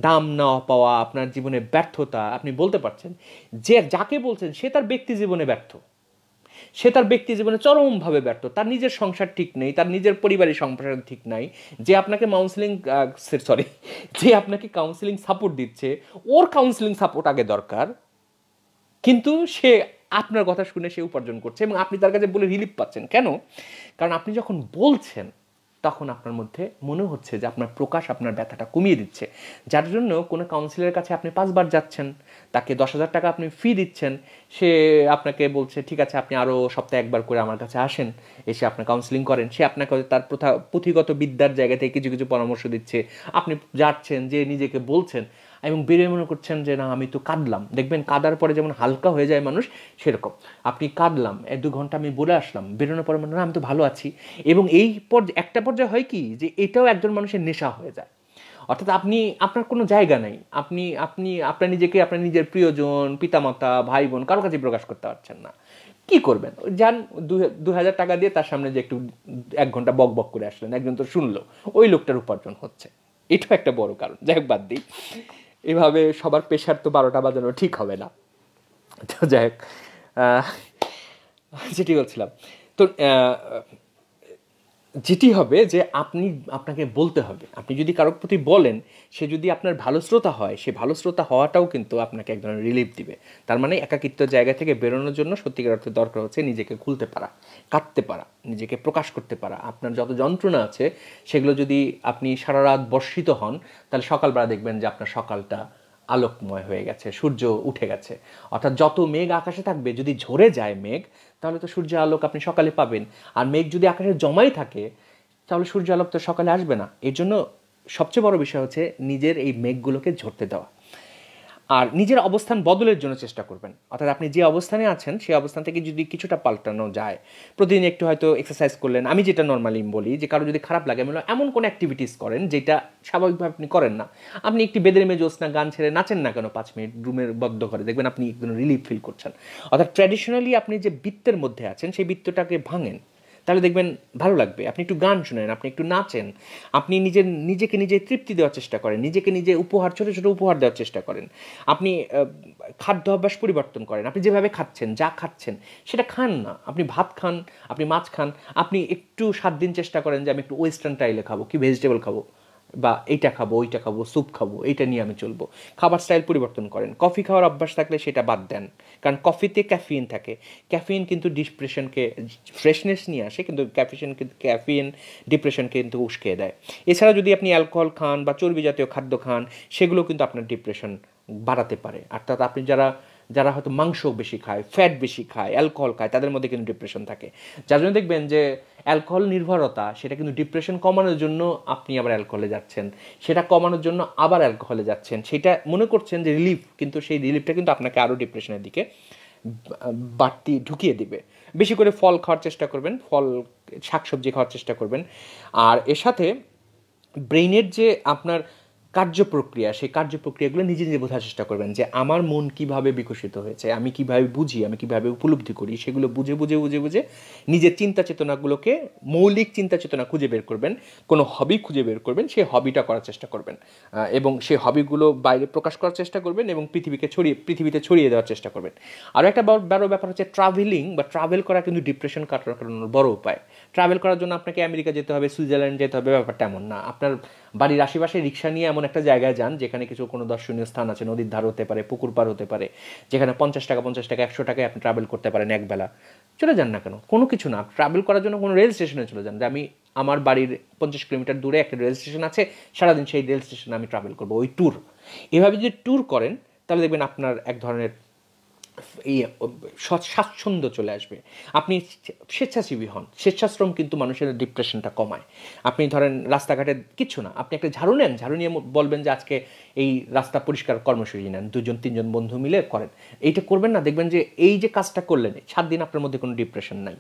দাম না পাওয়া আপনার জীবনে ব্যর্থতা আপনি বলতে পারছেন যে যাকে বলছেন সে তার ব্যক্তি জীবনে ব্যর্থ সে তার ব্যক্তি জীবনে চরমভাবে ব্যর্থ তার নিজের সংসার ঠিক নেই তার নিজের পরিবারের সংসার ঠিক নাই যে আপনাকে কাউন্সিলিং সরি যে আপনাকে কাউন্সিলিং সাপোর্ট দিচ্ছে ওর কাউন্সিলিং সাপোর্ট আগে দরকার কিন্তু সে আপনার কথা শুনে সে উপার্জন করছে এবং আপনি তার কাছে বলে রিলিফ পাচ্ছেন কেন কারণ আপনি যখন বলছেন তখন আপনার মধ্যে মনে হচ্ছে যে আপনার প্রকাশ আপনার ব্যথাটা কমিয়ে দিচ্ছে যার জন্য কোনো কাউন্সিলের কাছে আপনি পাঁচবার যাচ্ছেন তাকে দশ হাজার টাকা আপনি ফি দিচ্ছেন সে আপনাকে বলছে ঠিক আছে আপনি আরও সপ্তাহে একবার করে আমার কাছে আসেন এসে আপনার কাউন্সিলিং করেন সে আপনাকে তার প্রথা পুঁথিগত বিদ্যার জায়গা থেকে কিছু কিছু পরামর্শ দিচ্ছে আপনি যাচ্ছেন যে নিজেকে বলছেন এবং বেরিয়ে মনে করছেন যে না আমি তো কাঁদলাম দেখবেন কাদার পরে যেমন হালকা হয়ে যায় মানুষ সেরকম আপনি কাঁদলাম দু ঘন্টা আমি বলে আসলাম বেরোনোর পরে মনে আমি তো ভালো আছি এবং এই পর একটা পর্যায়ে হয় কি যে এটাও একজন মানুষের নেশা হয়ে যায় অর্থাৎ আপনি আপনার কোনো জায়গা নাই আপনি আপনি আপনার নিজেকে আপনার নিজের প্রিয়জন পিতামাতা ভাই বোন কারো কাছে প্রকাশ করতে পারছেন না কি করবেন যান দু হাজার টাকা দিয়ে তার সামনে যে একটু এক ঘন্টা বক বক করে আসলেন একজন তো শুনলো ওই লোকটার উপার্জন হচ্ছে এটাও একটা বড় কারণ যাই হোক বাদ দিই এভাবে সবার পেশার তো বারোটা বাজানো ঠিক হবে না তো যাই হোক যেটি বলছিলাম তো যেটি হবে যে আপনি আপনাকে বলতে হবে আপনি যদি কারোর প্রতি বলেন সে যদি আপনার ভালো শ্রোতা হয় সে ভালো শ্রোতা হওয়াটাও কিন্তু আপনাকে এক ধরনের রিলিফ দিবে তার মানে একাকিত্ব জায়গা থেকে বেরোনোর জন্য সত্যিকার অর্থে দরকার হচ্ছে নিজেকে খুলতে পারা কাটতে পারা নিজেকে প্রকাশ করতে পারা আপনার যত যন্ত্রণা আছে সেগুলো যদি আপনি সারা রাত বর্ষিত হন তাহলে সকালবেলা দেখবেন যে আপনার সকালটা আলোকময় হয়ে গেছে সূর্য উঠে গেছে অর্থাৎ যত মেঘ আকাশে থাকবে যদি ঝরে যায় মেঘ তাহলে তো সূর্যের আলোক আপনি সকালে পাবেন আর মেঘ যদি আকাশে জমাই থাকে তাহলে সূর্য আলোক তো সকালে আসবে না এর জন্য সবচেয়ে বড় বিষয় হচ্ছে নিজের এই মেঘগুলোকে ঝরতে দেওয়া আর নিজের অবস্থান বদলের জন্য চেষ্টা করবেন অর্থাৎ আপনি যে অবস্থানে আছেন সেই অবস্থান থেকে যদি কিছুটা পাল্টানো যায় প্রতিদিন একটু হয়তো এক্সারসাইজ করলেন আমি যেটা নর্মালি বলি যে কারো যদি খারাপ লাগে আমি এমন কোনো অ্যাক্টিভিটিস করেন যেটা স্বাভাবিকভাবে আপনি করেন না আপনি একটি বেদের মেজ জোৎস্না গান ছেড়ে নাচেন না কেন পাঁচ মিনিট রুমের বদ্ধ করে দেখবেন আপনি একদম রিলিফ ফিল করছেন অর্থাৎ ট্র্যাডিশনালি আপনি যে বৃত্তের মধ্যে আছেন সেই বৃত্তটাকে ভাঙেন তাহলে দেখবেন ভালো লাগবে আপনি একটু গান শুনেন আপনি একটু নাচেন আপনি নিজের নিজেকে নিজে তৃপ্তি দেওয়ার চেষ্টা করেন নিজেকে নিজে উপহার ছোটো ছোটো উপহার দেওয়ার চেষ্টা করেন আপনি খাদ্য অভ্যাস পরিবর্তন করেন আপনি যেভাবে খাচ্ছেন যা খাচ্ছেন সেটা খান না আপনি ভাত খান আপনি মাছ খান আপনি একটু সাত দিন চেষ্টা করেন যে আমি একটু ওয়েস্টার্ন টাইলে খাবো কি ভেজিটেবল খাবো বা এইটা খাবো ওইটা খাবো স্যুপ খাবো এইটা নিয়ে আমি চলবো খাবার স্টাইল পরিবর্তন করেন কফি খাওয়ার অভ্যাস থাকলে সেটা বাদ দেন কারণ কফিতে ক্যাফিন থাকে ক্যাফিন কিন্তু ডিপ্রেশনকে ফ্রেশনেস নিয়ে আসে কিন্তু ক্যাফিন কিন্তু ক্যাফিন ডিপ্রেশনকে কিন্তু উস্কিয়ে দেয় এছাড়া যদি আপনি অ্যালকোহল খান বা চর্বি জাতীয় খাদ্য খান সেগুলো কিন্তু আপনার ডিপ্রেশন বাড়াতে পারে অর্থাৎ আপনি যারা যারা হয়তো মাংস বেশি খায় ফ্যাট বেশি খায় অ্যালকোহল খায় তাদের মধ্যে কিন্তু ডিপ্রেশন থাকে যার জন্য দেখবেন যে অ্যালকোহল নির্ভরতা সেটা কিন্তু ডিপ্রেশন কমানোর জন্য আপনি আবার অ্যালকোহলে যাচ্ছেন সেটা কমানোর জন্য আবার অ্যালকোহলে যাচ্ছেন সেটা মনে করছেন যে রিলিফ কিন্তু সেই রিলিফটা কিন্তু আপনাকে আরও ডিপ্রেশনের দিকে বাড়তি ঢুকিয়ে দিবে বেশি করে ফল খাওয়ার চেষ্টা করবেন ফল শাকসবজি খাওয়ার চেষ্টা করবেন আর এর সাথে ব্রেইনের যে আপনার কার্যপ্রক্রিয়া সেই কার্যপ্রক্রিয়াগুলো নিজে নিজে বোঝার চেষ্টা করবেন যে আমার মন কিভাবে বিকশিত হয়েছে আমি কিভাবে বুঝি আমি কিভাবে উপলব্ধি করি সেগুলো বুঝে বুঝে বুঝে বুঝে নিজের চিন্তা চেতনাগুলোকে মৌলিক চিন্তা চেতনা খুঁজে বের করবেন কোনো হবি খুঁজে বের করবেন সেই হবিটা করার চেষ্টা করবেন এবং সেই হবিগুলো বাইরে প্রকাশ করার চেষ্টা করবেন এবং পৃথিবীকে ছড়িয়ে পৃথিবীতে ছড়িয়ে দেওয়ার চেষ্টা করবেন আর একটা বড় ব্যাপার হচ্ছে ট্রাভেলিং বা ট্রাভেল করা কিন্তু ডিপ্রেশন কাটানোর বড় উপায় ট্রাভেল করার জন্য আপনাকে আমেরিকা যেতে হবে সুইজারল্যান্ড যেতে হবে ব্যাপারটা এমন না আপনার বাড়ির আশেপাশে রিক্সা নিয়ে এমন একটা জায়গায় যান যেখানে কিছু কোনো দর্শনীয় স্থান আছে নদীর ধার হতে পারে পুকুর পার হতে পারে যেখানে পঞ্চাশ টাকা পঞ্চাশ টাকা একশো টাকায় আপনি ট্রাভেল করতে পারেন একবেলা চলে যান না কেন কোনো কিছু না ট্রাভেল করার জন্য কোনো রেল স্টেশনে চলে যান যে আমি আমার বাড়ির পঞ্চাশ কিলোমিটার দূরে একটা রেল স্টেশন আছে সারাদিন সেই রেল স্টেশনে আমি ট্রাভেল করবো ওই ট্যুর এভাবে যদি ট্যুর করেন তাহলে দেখবেন আপনার এক ধরনের ইয়ে, স্বাচ্ছন্দ্য চলে আসবে আপনি স্বেচ্ছাসেবী হন স্বেচ্ছাশ্রম কিন্তু মানুষের ডিপ্রেশনটা কমায় আপনি ধরেন রাস্তাঘাটে কিচ্ছু না আপনি একটা ঝাড়ু নেন ঝাড়ু নিয়ে বলবেন যে আজকে এই রাস্তা পরিষ্কার কর্মসূচি নেন দুজন তিনজন বন্ধু মিলে করেন এইটা করবেন না দেখবেন যে এই যে কাজটা করলেন সাত দিন আপনার মধ্যে কোনো ডিপ্রেশন নাই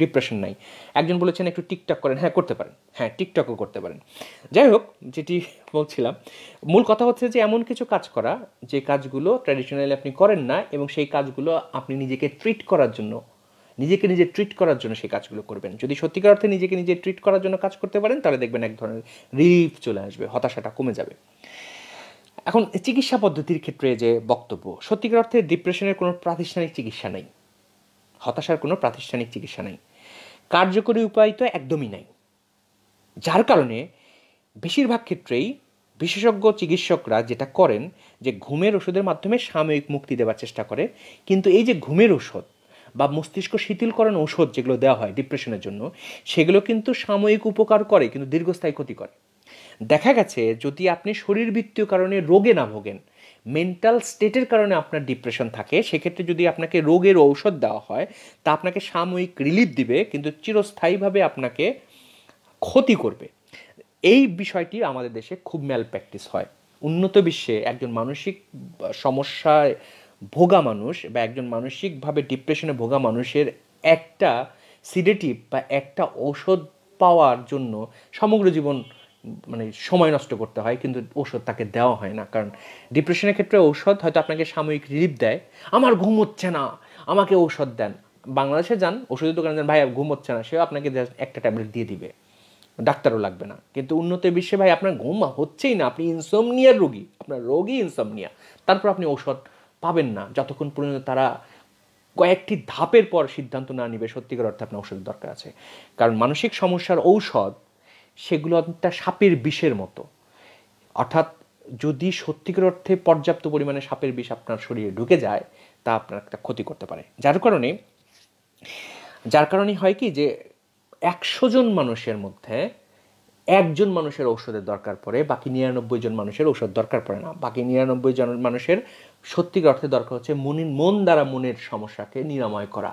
ডিপ্রেশন নাই একজন বলেছেন একটু টিকটক করেন হ্যাঁ করতে পারেন হ্যাঁ টিকটকও করতে পারেন যাই হোক যেটি বলছিলাম মূল কথা হচ্ছে যে এমন কিছু কাজ করা যে কাজগুলো ট্র্যাডিশনালি আপনি করেন না এবং সেই কাজগুলো আপনি নিজেকে ট্রিট করার জন্য নিজেকে নিজে ট্রিট করার জন্য সেই কাজগুলো করবেন যদি সত্যিকার অর্থে নিজেকে নিজে ট্রিট করার জন্য কাজ করতে পারেন তাহলে দেখবেন এক ধরনের রিলিফ চলে আসবে হতাশাটা কমে যাবে এখন চিকিৎসা পদ্ধতির ক্ষেত্রে যে বক্তব্য সত্যিকার অর্থে ডিপ্রেশনের কোনো প্রাতিষ্ঠানিক চিকিৎসা নেই হতাশার কোনো প্রাতিষ্ঠানিক চিকিৎসা নাই কার্যকরী উপায় তো একদমই নাই যার কারণে বেশিরভাগ ক্ষেত্রেই বিশেষজ্ঞ চিকিৎসকরা যেটা করেন যে ঘুমের ওষুধের মাধ্যমে সাময়িক মুক্তি দেওয়ার চেষ্টা করে কিন্তু এই যে ঘুমের ওষুধ বা মস্তিষ্ক শিথিলকরণ ওষুধ যেগুলো দেওয়া হয় ডিপ্রেশনের জন্য সেগুলো কিন্তু সাময়িক উপকার করে কিন্তু দীর্ঘস্থায়ী ক্ষতি করে দেখা গেছে যদি আপনি শরীরবৃত্তীয় কারণে রোগে না ভোগেন মেন্টাল স্টেটের কারণে আপনার ডিপ্রেশন থাকে সেক্ষেত্রে যদি আপনাকে রোগের ঔষধ দেওয়া হয় তা আপনাকে সাময়িক রিলিফ দিবে কিন্তু চিরস্থায়ীভাবে আপনাকে ক্ষতি করবে এই বিষয়টি আমাদের দেশে খুব ম্যাল প্র্যাকটিস হয় উন্নত বিশ্বে একজন মানসিক সমস্যায় ভোগা মানুষ বা একজন মানসিকভাবে ডিপ্রেশনে ভোগা মানুষের একটা সিডেটিভ বা একটা ঔষধ পাওয়ার জন্য সমগ্র জীবন মানে সময় নষ্ট করতে হয় কিন্তু ওষুধ তাকে দেওয়া হয় না কারণ ডিপ্রেশনের ক্ষেত্রে ঔষধ হয়তো আপনাকে সাময়িক রিলিফ দেয় আমার ঘুম হচ্ছে না আমাকে ঔষধ দেন বাংলাদেশে যান ওষুধের দোকানে যান ভাই ঘুম হচ্ছে না সেও আপনাকে একটা ট্যাবলেট দিয়ে দিবে ডাক্তারও লাগবে না কিন্তু উন্নত বিশ্বে ভাই আপনার ঘুম হচ্ছেই না আপনি ইনসোমনিয়ার রোগী আপনার রোগী ইনসোমনিয়া তারপর আপনি ঔষধ পাবেন না যতক্ষণ পর্যন্ত তারা কয়েকটি ধাপের পর সিদ্ধান্ত না নিবে সত্যিকার অর্থে আপনার ঔষধের দরকার আছে কারণ মানসিক সমস্যার ঔষধ সেগুলো একটা সাপের বিষের মতো অর্থাৎ যদি সত্যিকার অর্থে পর্যাপ্ত পরিমাণে সাপের বিষ আপনার শরীরে ঢুকে যায় তা আপনার একটা ক্ষতি করতে পারে যার কারণে যার কারণে হয় কি যে একশো জন মানুষের মধ্যে একজন মানুষের ঔষধের দরকার পড়ে বাকি নিরানব্বই জন মানুষের ঔষধ দরকার পড়ে না বাকি নিরানব্বই জন মানুষের সত্যিকার অর্থে দরকার হচ্ছে মনের মন দ্বারা মনের সমস্যাকে নিরাময় করা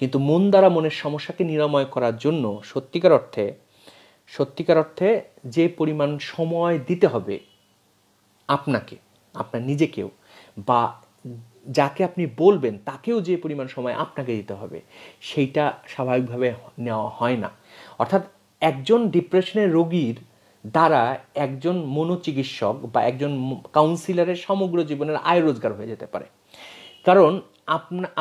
কিন্তু মন দ্বারা মনের সমস্যাকে নিরাময় করার জন্য সত্যিকার অর্থে সত্যিকার অর্থে যে পরিমাণ সময় দিতে হবে আপনাকে আপনার নিজেকেও বা যাকে আপনি বলবেন তাকেও যে পরিমাণ সময় আপনাকে দিতে হবে সেইটা স্বাভাবিকভাবে নেওয়া হয় না অর্থাৎ একজন ডিপ্রেশনের রোগীর দ্বারা একজন মনোচিকিৎসক বা একজন কাউন্সিলারের সমগ্র জীবনের আয় রোজগার হয়ে যেতে পারে কারণ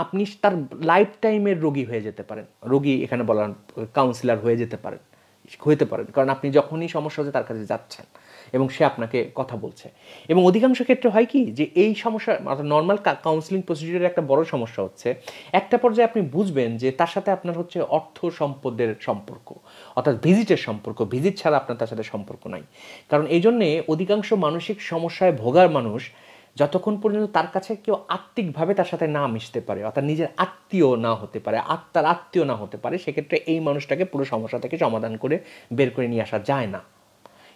আপনি তার লাইফ টাইমের রোগী হয়ে যেতে পারেন রোগী এখানে বলার কাউন্সিলার হয়ে যেতে পারেন হইতে পারেন কারণ আপনি যখনই সমস্যা হচ্ছে তার কাছে যাচ্ছেন এবং সে আপনাকে কথা বলছে এবং অধিকাংশ ক্ষেত্রে হয় কি যে এই সমস্যা অর্থাৎ নর্মাল কাউন্সিলিং প্রসিডিউরের একটা বড় সমস্যা হচ্ছে একটা পর্যায়ে আপনি বুঝবেন যে তার সাথে আপনার হচ্ছে অর্থ সম্পদের সম্পর্ক অর্থাৎ ভিজিটের সম্পর্ক ভিজিট ছাড়া আপনার তার সাথে সম্পর্ক নাই কারণ এই জন্যে অধিকাংশ মানসিক সমস্যায় ভোগার মানুষ যতক্ষণ পর্যন্ত তার কাছে কেউ আত্মিকভাবে তার সাথে না মিশতে পারে অর্থাৎ নিজের আত্মীয় না হতে পারে আত্মার আত্মীয় না হতে পারে সেক্ষেত্রে এই মানুষটাকে পুরো সমস্যা থেকে সমাধান করে বের করে নিয়ে আসা যায় না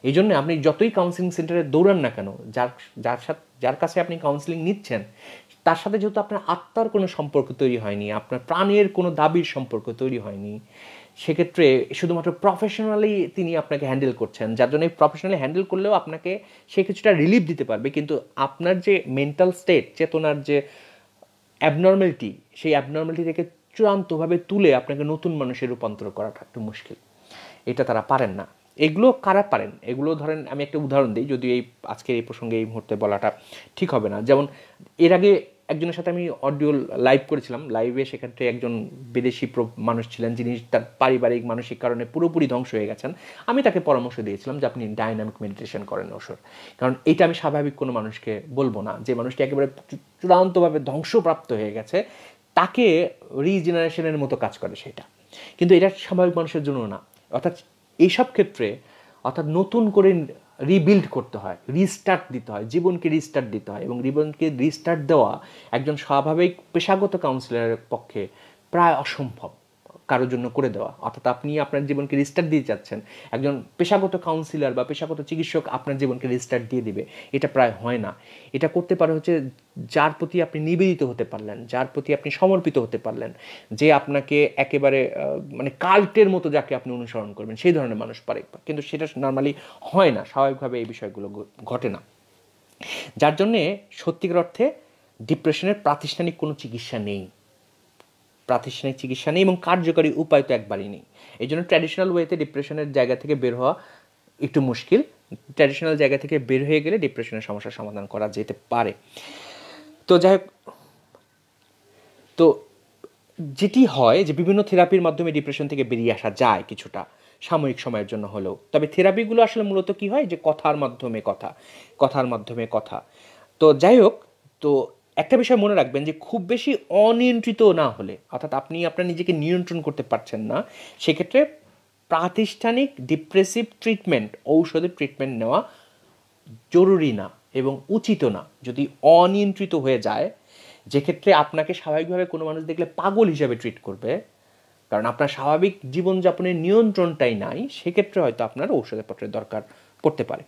এই জন্য আপনি যতই কাউন্সিলিং সেন্টারে দৌড়ান না কেন যার যার সাথে যার কাছে আপনি কাউন্সিলিং নিচ্ছেন তার সাথে যেহেতু আপনার আত্মার কোনো সম্পর্ক তৈরি হয়নি আপনার প্রাণের কোনো দাবির সম্পর্ক তৈরি হয়নি সেক্ষেত্রে শুধুমাত্র প্রফেশনালি তিনি আপনাকে হ্যান্ডেল করছেন যার জন্য প্রফেশনালি হ্যান্ডেল করলেও আপনাকে সে কিছুটা রিলিফ দিতে পারবে কিন্তু আপনার যে মেন্টাল স্টেট চেতনার যে অ্যাবনর্মালিটি সেই অ্যাবনর্মালিটি থেকে চূড়ান্তভাবে তুলে আপনাকে নতুন মানুষে রূপান্তর করাটা একটু মুশকিল এটা তারা পারেন না এগুলো কারা পারেন এগুলো ধরেন আমি একটা উদাহরণ দিই যদি এই আজকের এই প্রসঙ্গে এই মুহূর্তে বলাটা ঠিক হবে না যেমন এর আগে একজনের সাথে আমি অডিও লাইভ করেছিলাম লাইভে সেক্ষেত্রে একজন বিদেশি মানুষ ছিলেন যিনি তার পারিবারিক মানসিক কারণে পুরোপুরি ধ্বংস হয়ে গেছেন আমি তাকে পরামর্শ দিয়েছিলাম যে আপনি ডাইনামিক মেডিটেশন করেন ওষুধ কারণ এটা আমি স্বাভাবিক কোনো মানুষকে বলবো না যে মানুষটি একেবারে চূড়ান্তভাবে ধ্বংসপ্রাপ্ত হয়ে গেছে তাকে রিজেনারেশনের মতো কাজ করে সেটা কিন্তু এটা স্বাভাবিক মানুষের জন্য না অর্থাৎ এইসব ক্ষেত্রে অর্থাৎ নতুন করে রিবিল্ড করতে হয় রিস্টার্ট দিতে হয় জীবনকে রিস্টার্ট দিতে হয় এবং জীবনকে রিস্টার্ট দেওয়া একজন স্বাভাবিক পেশাগত কাউন্সিলরের পক্ষে প্রায় অসম্ভব কারোর জন্য করে দেওয়া অর্থাৎ আপনি আপনার জীবনকে রিস্টার্ট দিয়ে চাচ্ছেন একজন পেশাগত কাউন্সিলর বা পেশাগত চিকিৎসক আপনার জীবনকে রিস্টার্ট দিয়ে দিবে এটা প্রায় হয় না এটা করতে পারে হচ্ছে যার প্রতি আপনি নিবেদিত হতে পারলেন যার প্রতি আপনি সমর্পিত হতে পারলেন যে আপনাকে একেবারে মানে কাল্টের মতো যাকে আপনি অনুসরণ করবেন সেই ধরনের মানুষ পারে কিন্তু সেটা নর্মালি হয় না স্বাভাবিকভাবে এই বিষয়গুলো ঘটে না যার জন্যে সত্যিকার অর্থে ডিপ্রেশনের প্রাতিষ্ঠানিক কোনো চিকিৎসা নেই প্রাতিষ্ঠানিক চিকিৎসা নেই এবং কার্যকরী উপায় তো একবারই নেই এই জন্য ট্র্যাডিশনাল ওয়েতে ডিপ্রেশনের জায়গা থেকে বের হওয়া একটু মুশকিল ট্র্যাডিশনাল জায়গা থেকে বের হয়ে গেলে ডিপ্রেশনের সমস্যার সমাধান করা যেতে পারে তো যাই হোক তো যেটি হয় যে বিভিন্ন থেরাপির মাধ্যমে ডিপ্রেশন থেকে বেরিয়ে আসা যায় কিছুটা সাময়িক সময়ের জন্য হলেও তবে থেরাপিগুলো আসলে মূলত কি হয় যে কথার মাধ্যমে কথা কথার মাধ্যমে কথা তো যাই হোক তো একটা বিষয় মনে রাখবেন যে খুব বেশি অনিয়ন্ত্রিত না হলে অর্থাৎ আপনি আপনার নিজেকে নিয়ন্ত্রণ করতে পারছেন না সেক্ষেত্রে প্রাতিষ্ঠানিক ডিপ্রেসিভ ট্রিটমেন্ট ঔষধের ট্রিটমেন্ট নেওয়া জরুরি না এবং উচিত না যদি অনিয়ন্ত্রিত হয়ে যায় যেক্ষেত্রে আপনাকে স্বাভাবিকভাবে কোনো মানুষ দেখলে পাগল হিসাবে ট্রিট করবে কারণ আপনার স্বাভাবিক জীবনযাপনের নিয়ন্ত্রণটাই নাই সেক্ষেত্রে হয়তো আপনার ঔষধপত্রের দরকার পড়তে পারে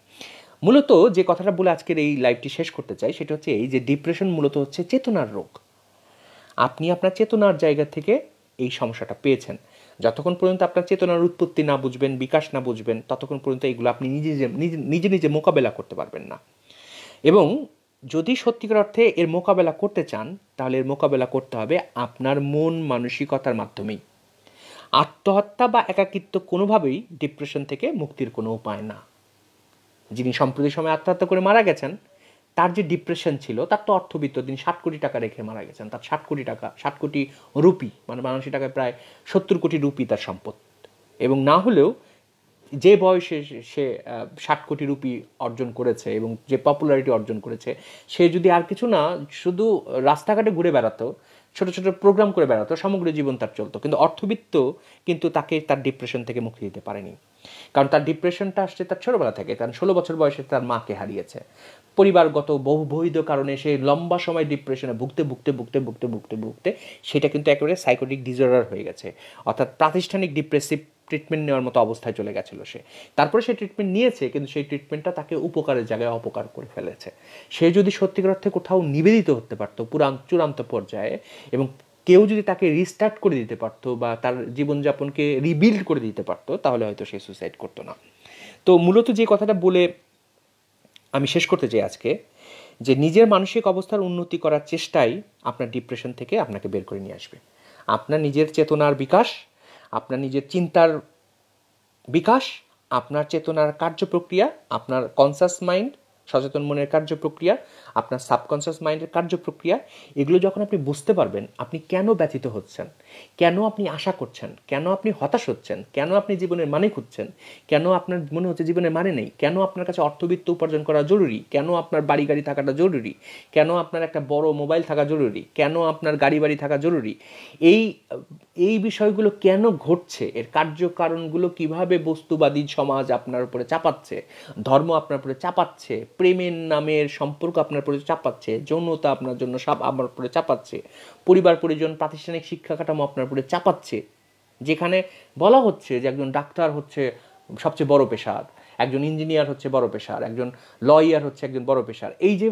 মূলত যে কথাটা বলে আজকের এই লাইভটি শেষ করতে চাই সেটা হচ্ছে এই যে ডিপ্রেশন মূলত হচ্ছে চেতনার রোগ আপনি আপনার চেতনার জায়গা থেকে এই সমস্যাটা পেয়েছেন যতক্ষণ পর্যন্ত আপনার চেতনার উৎপত্তি না বুঝবেন বিকাশ না বুঝবেন ততক্ষণ পর্যন্ত এগুলো আপনি নিজে নিজে নিজে মোকাবেলা করতে পারবেন না এবং যদি সত্যিকার অর্থে এর মোকাবেলা করতে চান তাহলে এর মোকাবেলা করতে হবে আপনার মন মানসিকতার মাধ্যমেই আত্মহত্যা বা একাকিত্ব কোনোভাবেই ডিপ্রেশন থেকে মুক্তির কোনো উপায় না যিনি সম্প্রতি সময় আত্মহত্যা করে মারা গেছেন তার যে ডিপ্রেশন ছিল তার তো অর্থবিত্ত তিনি ষাট কোটি টাকা রেখে মারা গেছেন তার ষাট কোটি টাকা ষাট কোটি রুপি মানে বাংলাদেশি টাকায় প্রায় সত্তর কোটি রুপি তার সম্পদ এবং না হলেও যে বয়সে সে ষাট কোটি রুপি অর্জন করেছে এবং যে পপুলারিটি অর্জন করেছে সে যদি আর কিছু না শুধু রাস্তাঘাটে ঘুরে বেড়াতো ছোট ছোট প্রোগ্রাম করে বেড়াতো সমগ্র জীবন তার চলতো কিন্তু অর্থবিত্ত কিন্তু তাকে তার ডিপ্রেশন থেকে মুক্তি দিতে পারেনি কারণ তার ডিপ্রেশনটা আসছে তার ছোটোবেলা থেকে কারণ ষোলো বছর বয়সে তার মাকে হারিয়েছে পরিবারগত বহুবৈধ কারণে সে লম্বা সময় ডিপ্রেশনে ভুগতে ভুগতে ভুগতে ভুগতে ভুগতে ভুগতে সেটা কিন্তু একেবারে সাইকোটিক ডিজর্ডার হয়ে গেছে অর্থাৎ প্রাতিষ্ঠানিক ডিপ্রেসিভ ট্রিটমেন্ট নেওয়ার মতো অবস্থায় চলে গেছিলো সে তারপরে সে ট্রিটমেন্ট নিয়েছে কিন্তু সেই ট্রিটমেন্টটা তাকে উপকারের জায়গায় অপকার করে ফেলেছে সে যদি সত্যিকার অর্থে কোথাও নিবেদিত হতে পারতো পুরান চূড়ান্ত পর্যায়ে এবং কেউ যদি তাকে রিস্টার্ট করে দিতে পারতো বা তার জীবনযাপনকে রিবিল্ড করে দিতে পারতো তাহলে হয়তো সে সুসাইড করতো না তো মূলত যে কথাটা বলে আমি শেষ করতে চাই আজকে যে নিজের মানসিক অবস্থার উন্নতি করার চেষ্টাই আপনার ডিপ্রেশন থেকে আপনাকে বের করে নিয়ে আসবে আপনার নিজের চেতনার বিকাশ আপনার নিজের চিন্তার বিকাশ আপনার চেতনার কার্য প্রক্রিয়া আপনার কনসাস মাইন্ড সচেতন মনের কার্য প্রক্রিয়া আপনার সাবকনসিয়াস মাইন্ডের কার্য প্রক্রিয়া এগুলো যখন আপনি বুঝতে পারবেন আপনি কেন ব্যথিত হচ্ছেন কেন আপনি আশা করছেন কেন আপনি হতাশ হচ্ছেন কেন আপনি জীবনের মানে খুঁজছেন কেন আপনার মনে হচ্ছে জীবনের মানে নেই কেন আপনার কাছে অর্থবিত্ত উপার্জন করা জরুরি কেন আপনার বাড়ি গাড়ি থাকাটা জরুরি কেন আপনার একটা বড় মোবাইল থাকা জরুরি কেন আপনার গাড়ি বাড়ি থাকা জরুরি এই এই বিষয়গুলো কেন ঘটছে এর কার্যকারণগুলো কিভাবে বস্তুবাদী সমাজ আপনার উপরে চাপাচ্ছে ধর্ম আপনার উপরে চাপাচ্ছে প্রেমের নামের সম্পর্ক আপনার উপরে চাপাচ্ছে যৌনতা আপনার জন্য সব আপনার উপরে চাপাচ্ছে পরিবার পরিজন প্রাতিষ্ঠানিক শিক্ষা কাঠামো আপনার উপরে চাপাচ্ছে যেখানে বলা হচ্ছে যে একজন ডাক্তার হচ্ছে সবচেয়ে বড় পেশার একজন ইঞ্জিনিয়ার হচ্ছে বড় পেশার একজন লয়ার হচ্ছে একজন বড় পেশার এই যে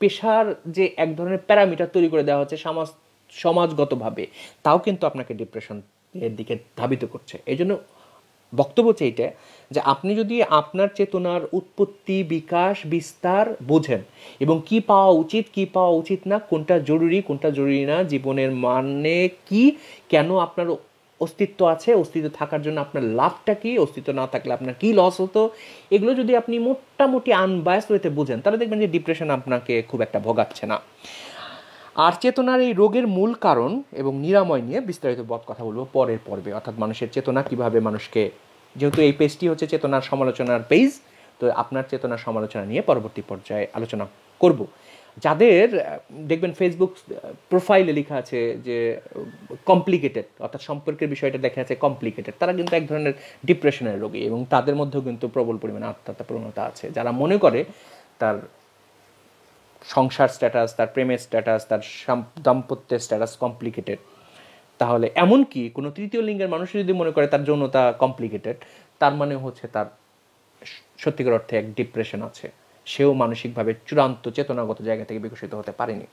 পেশার যে এক ধরনের প্যারামিটার তৈরি করে দেওয়া হচ্ছে সমাজ সমাজগতভাবে তাও কিন্তু আপনাকে ডিপ্রেশন এর দিকে ধাবিত করছে এই জন্য বক্তব্য হচ্ছে এইটা যে আপনি যদি আপনার চেতনার উৎপত্তি বিকাশ বিস্তার বোঝেন এবং কি পাওয়া উচিত কি পাওয়া উচিত না কোনটা জরুরি কোনটা জরুরি না জীবনের মানে কি কেন আপনার অস্তিত্ব আছে অস্তিত্ব থাকার জন্য আপনার লাভটা কী অস্তিত্ব না থাকলে আপনার কী লস হতো এগুলো যদি আপনি মোটামুটি আনবায়াস হইতে বুঝেন তাহলে দেখবেন যে ডিপ্রেশন আপনাকে খুব একটা ভোগাচ্ছে না আর চেতনার এই রোগের মূল কারণ এবং নিরাময় নিয়ে বিস্তারিত বদ কথা বলবো পরের পর্বে অর্থাৎ মানুষের চেতনা কিভাবে মানুষকে যেহেতু এই পেজটি হচ্ছে চেতনার সমালোচনার পেজ তো আপনার চেতনার সমালোচনা নিয়ে পরবর্তী পর্যায়ে আলোচনা করব যাদের দেখবেন ফেসবুক প্রোফাইলে লেখা আছে যে কমপ্লিকেটেড অর্থাৎ সম্পর্কের বিষয়টা দেখা আছে কমপ্লিকেটেড তারা কিন্তু এক ধরনের ডিপ্রেশনের রোগী এবং তাদের মধ্যেও কিন্তু প্রবল পরিমাণে আত্মহত্যা প্রবণতা আছে যারা মনে করে তার সংসার স্ট্যাটাস তার প্রেমের স্ট্যাটাস তার দাম্পত্যের স্ট্যাটাস কমপ্লিকেটেড তাহলে এমনকি কোনো তৃতীয় লিঙ্গের মানুষ যদি মনে করে তার যৌনতা কমপ্লিকেটেড তার মানে হচ্ছে তার সত্যিকার অর্থে এক ডিপ্রেশন আছে সেও মানসিকভাবে চূড়ান্ত চেতনাগত জায়গা থেকে বিকশিত হতে পারেনি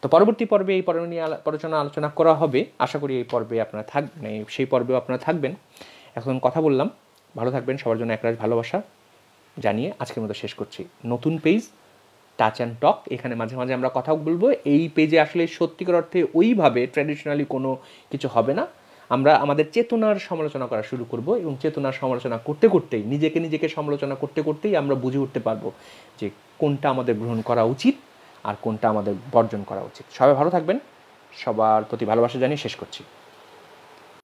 তো পরবর্তী পর্বে এই পর্ব নিয়ে আলোচনা আলোচনা করা হবে আশা করি এই পর্বে আপনারা থাকবেন মানে সেই পর্বেও আপনারা থাকবেন এখন কথা বললাম ভালো থাকবেন সবার জন্য একরাজ ভালোবাসা জানিয়ে আজকের মতো শেষ করছি নতুন পেজ টাচ অ্যান্ড টক এখানে মাঝে মাঝে আমরা কথা বলবো এই পেজে আসলে সত্যিকার অর্থে ওইভাবে ট্র্যাডিশনালি কোনো কিছু হবে না আমরা আমাদের চেতনার সমালোচনা করা শুরু করব এবং চেতনার সমালোচনা করতে করতেই নিজেকে নিজেকে সমালোচনা করতে করতেই আমরা বুঝে উঠতে পারবো যে কোনটা আমাদের গ্রহণ করা উচিত আর কোনটা আমাদের বর্জন করা উচিত সবাই ভালো থাকবেন সবার প্রতি ভালোবাসা জানিয়ে শেষ করছি